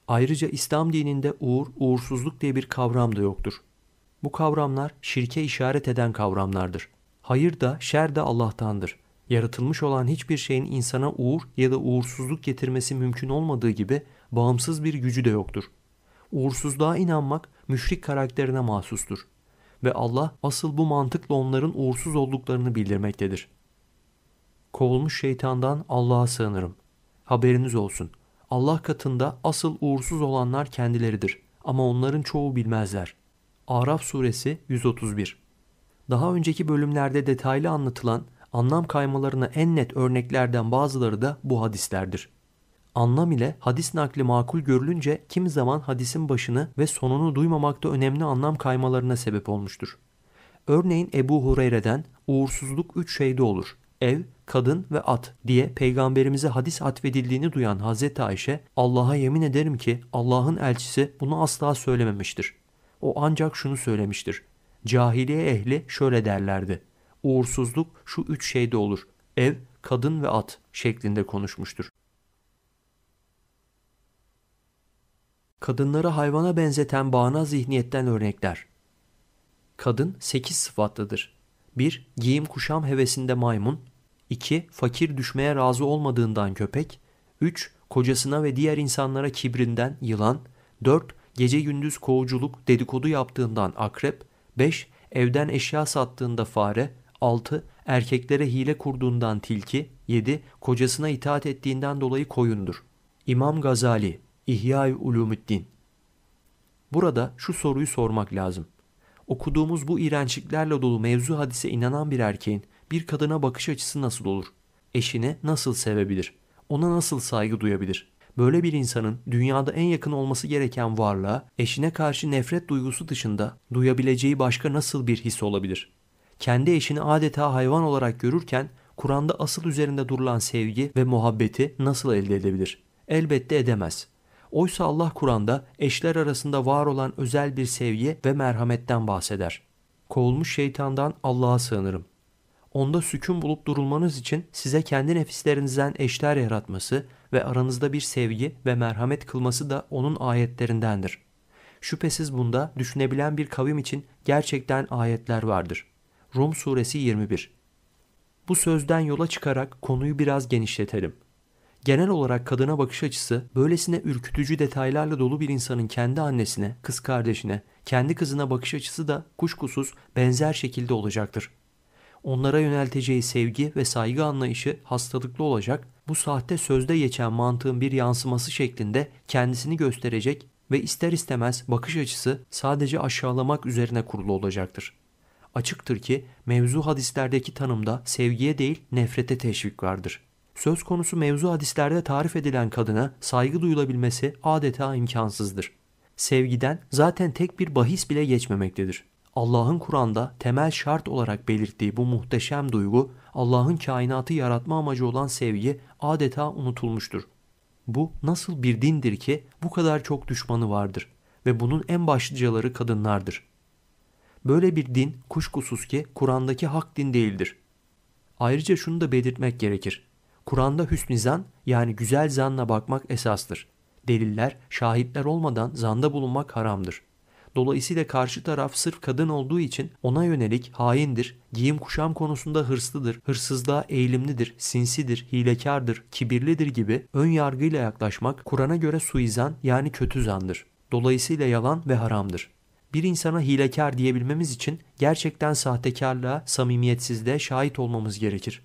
Ayrıca İslam dininde uğur, uğursuzluk diye bir kavram da yoktur. Bu kavramlar şirke işaret eden kavramlardır. Hayır da şer de Allah'tandır.'' Yaratılmış olan hiçbir şeyin insana uğur ya da uğursuzluk getirmesi mümkün olmadığı gibi bağımsız bir gücü de yoktur. Uğursuzluğa inanmak müşrik karakterine mahsustur ve Allah asıl bu mantıkla onların uğursuz olduklarını bildirmektedir. Kovulmuş şeytandan Allah'a sığınırım. Haberiniz olsun. Allah katında asıl uğursuz olanlar kendileridir ama onların çoğu bilmezler. Araf suresi 131 Daha önceki bölümlerde detaylı anlatılan anlam kaymalarına en net örneklerden bazıları da bu hadislerdir. Anlam ile hadis nakli makul görülünce kim zaman hadisin başını ve sonunu duymamakta önemli anlam kaymalarına sebep olmuştur. Örneğin Ebu Hureyre'den uğursuzluk üç şeyde olur. Ev, kadın ve at diye peygamberimize hadis atfedildiğini duyan Hazreti Ayşe Allah'a yemin ederim ki Allah'ın elçisi bunu asla söylememiştir. O ancak şunu söylemiştir. Cahiliye ehli şöyle derlerdi. Uğursuzluk şu üç şeyde olur. Ev, kadın ve at şeklinde konuşmuştur. kadınları hayvana benzeten bağına zihniyetten örnekler. Kadın sekiz sıfatlıdır. 1. Giyim kuşam hevesinde maymun. 2. Fakir düşmeye razı olmadığından köpek. 3. Kocasına ve diğer insanlara kibrinden yılan. 4. Gece gündüz kovuculuk, dedikodu yaptığından akrep. 5. Evden eşya sattığında fare. 6. Erkeklere hile kurduğundan tilki. 7. Kocasına itaat ettiğinden dolayı koyundur. İmam Gazali İhya-i Ulumuddin. Burada şu soruyu sormak lazım. Okuduğumuz bu iğrençliklerle dolu mevzu hadise inanan bir erkeğin bir kadına bakış açısı nasıl olur? Eşini nasıl sevebilir? Ona nasıl saygı duyabilir? Böyle bir insanın dünyada en yakın olması gereken varlığa eşine karşı nefret duygusu dışında duyabileceği başka nasıl bir his olabilir? Kendi eşini adeta hayvan olarak görürken Kur'an'da asıl üzerinde durulan sevgi ve muhabbeti nasıl elde edebilir? Elbette edemez. Oysa Allah Kur'an'da eşler arasında var olan özel bir sevgi ve merhametten bahseder. Kovulmuş şeytandan Allah'a sığınırım. Onda sükun bulup durulmanız için size kendi nefislerinizden eşler yaratması ve aranızda bir sevgi ve merhamet kılması da onun ayetlerindendir. Şüphesiz bunda düşünebilen bir kavim için gerçekten ayetler vardır. Rum Suresi 21 Bu sözden yola çıkarak konuyu biraz genişletelim.'' Genel olarak kadına bakış açısı böylesine ürkütücü detaylarla dolu bir insanın kendi annesine, kız kardeşine, kendi kızına bakış açısı da kuşkusuz benzer şekilde olacaktır. Onlara yönelteceği sevgi ve saygı anlayışı hastalıklı olacak, bu sahte sözde geçen mantığın bir yansıması şeklinde kendisini gösterecek ve ister istemez bakış açısı sadece aşağılamak üzerine kurulu olacaktır. Açıktır ki mevzu hadislerdeki tanımda sevgiye değil nefrete teşvik vardır.'' söz konusu mevzu hadislerde tarif edilen kadına saygı duyulabilmesi adeta imkansızdır. Sevgiden zaten tek bir bahis bile geçmemektedir. Allah'ın Kur'an'da temel şart olarak belirttiği bu muhteşem duygu, Allah'ın kainatı yaratma amacı olan sevgi adeta unutulmuştur. Bu nasıl bir dindir ki bu kadar çok düşmanı vardır ve bunun en başlıcaları kadınlardır. Böyle bir din kuşkusuz ki Kur'an'daki hak din değildir. Ayrıca şunu da belirtmek gerekir. Kur'an'da hüsnü zan yani güzel zanla bakmak esastır. Deliller, şahitler olmadan zanda bulunmak haramdır. Dolayısıyla karşı taraf sırf kadın olduğu için ona yönelik haindir, giyim kuşam konusunda hırslıdır, hırsızlığa eğilimlidir, sinsidir, hilekardır, kibirlidir gibi ön yargıyla yaklaşmak Kur'an'a göre suizan yani kötü zandır. Dolayısıyla yalan ve haramdır. Bir insana hilekar diyebilmemiz için gerçekten sahtekarlığa, samimiyetsizliğe şahit olmamız gerekir.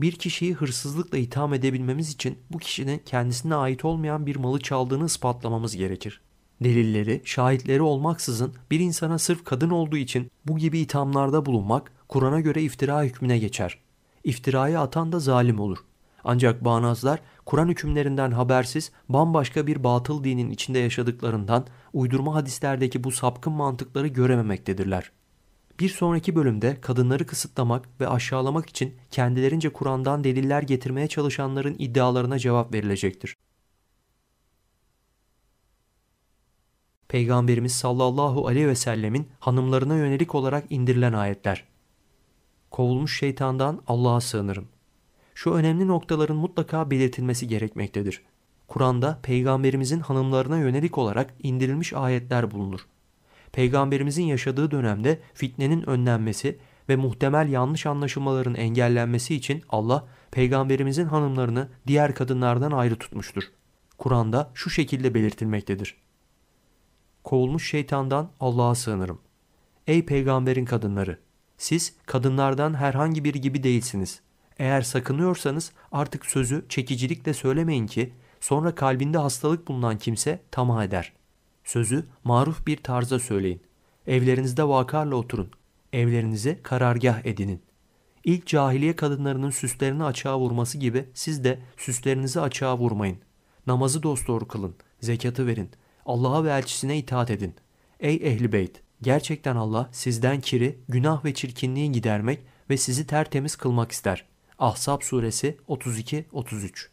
Bir kişiyi hırsızlıkla itham edebilmemiz için bu kişinin kendisine ait olmayan bir malı çaldığını ispatlamamız gerekir. Delilleri, şahitleri olmaksızın bir insana sırf kadın olduğu için bu gibi ithamlarda bulunmak Kur'an'a göre iftira hükmüne geçer. İftirayı atan da zalim olur. Ancak bağnazlar Kur'an hükümlerinden habersiz bambaşka bir batıl dinin içinde yaşadıklarından uydurma hadislerdeki bu sapkın mantıkları görememektedirler. Bir sonraki bölümde kadınları kısıtlamak ve aşağılamak için kendilerince Kur'an'dan deliller getirmeye çalışanların iddialarına cevap verilecektir. Peygamberimiz sallallahu aleyhi ve sellemin hanımlarına yönelik olarak indirilen ayetler. Kovulmuş şeytandan Allah'a sığınırım. Şu önemli noktaların mutlaka belirtilmesi gerekmektedir. Kur'an'da peygamberimizin hanımlarına yönelik olarak indirilmiş ayetler bulunur peygamberimizin yaşadığı dönemde fitnenin önlenmesi ve muhtemel yanlış anlaşılmaların engellenmesi için Allah peygamberimizin hanımlarını diğer kadınlardan ayrı tutmuştur. Kur'an'da şu şekilde belirtilmektedir. Kovulmuş şeytandan Allah'a sığınırım. Ey peygamberin kadınları! Siz kadınlardan herhangi biri gibi değilsiniz. Eğer sakınıyorsanız artık sözü çekicilikle söylemeyin ki sonra kalbinde hastalık bulunan kimse tamah eder. Sözü maruf bir tarza söyleyin. Evlerinizde vakarla oturun. Evlerinize karargah edinin. İlk cahiliye kadınlarının süslerini açığa vurması gibi siz de süslerinizi açığa vurmayın. Namazı dosdoğru kılın, zekatı verin, Allah'a ve elçisine itaat edin. Ey ehli beyt! Gerçekten Allah sizden kiri, günah ve çirkinliği gidermek ve sizi tertemiz kılmak ister. Ahzab suresi 32-33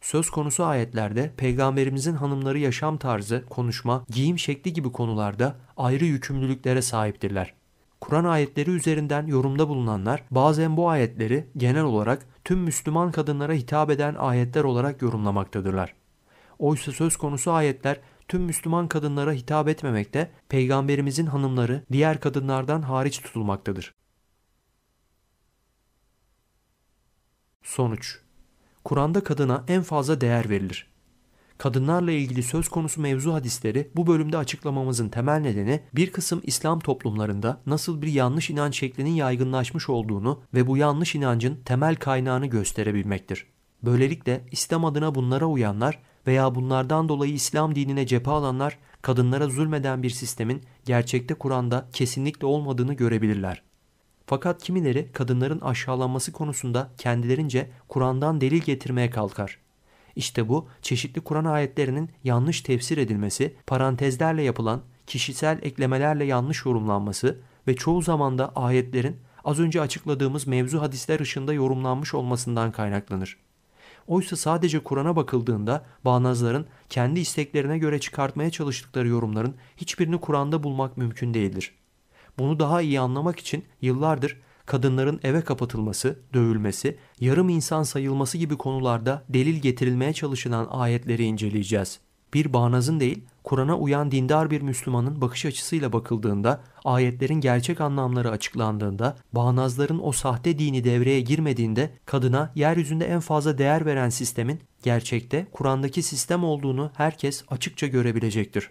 Söz konusu ayetlerde peygamberimizin hanımları yaşam tarzı, konuşma, giyim şekli gibi konularda ayrı yükümlülüklere sahiptirler. Kur'an ayetleri üzerinden yorumda bulunanlar bazen bu ayetleri genel olarak tüm Müslüman kadınlara hitap eden ayetler olarak yorumlamaktadırlar. Oysa söz konusu ayetler tüm Müslüman kadınlara hitap etmemekte, peygamberimizin hanımları diğer kadınlardan hariç tutulmaktadır. Sonuç Kur'an'da kadına en fazla değer verilir. Kadınlarla ilgili söz konusu mevzu hadisleri bu bölümde açıklamamızın temel nedeni bir kısım İslam toplumlarında nasıl bir yanlış inanç şeklinin yaygınlaşmış olduğunu ve bu yanlış inancın temel kaynağını gösterebilmektir. Böylelikle İslam adına bunlara uyanlar veya bunlardan dolayı İslam dinine cephe alanlar kadınlara zulmeden bir sistemin gerçekte Kur'an'da kesinlikle olmadığını görebilirler. Fakat kimileri kadınların aşağılanması konusunda kendilerince Kur'an'dan delil getirmeye kalkar. İşte bu çeşitli Kur'an ayetlerinin yanlış tefsir edilmesi, parantezlerle yapılan kişisel eklemelerle yanlış yorumlanması ve çoğu zamanda ayetlerin az önce açıkladığımız mevzu hadisler ışığında yorumlanmış olmasından kaynaklanır. Oysa sadece Kur'an'a bakıldığında bağnazların kendi isteklerine göre çıkartmaya çalıştıkları yorumların hiçbirini Kur'an'da bulmak mümkün değildir. Bunu daha iyi anlamak için yıllardır kadınların eve kapatılması, dövülmesi, yarım insan sayılması gibi konularda delil getirilmeye çalışılan ayetleri inceleyeceğiz. Bir bağnazın değil, Kur'an'a uyan dindar bir Müslümanın bakış açısıyla bakıldığında, ayetlerin gerçek anlamları açıklandığında, bağnazların o sahte dini devreye girmediğinde kadına yeryüzünde en fazla değer veren sistemin gerçekte Kur'an'daki sistem olduğunu herkes açıkça görebilecektir.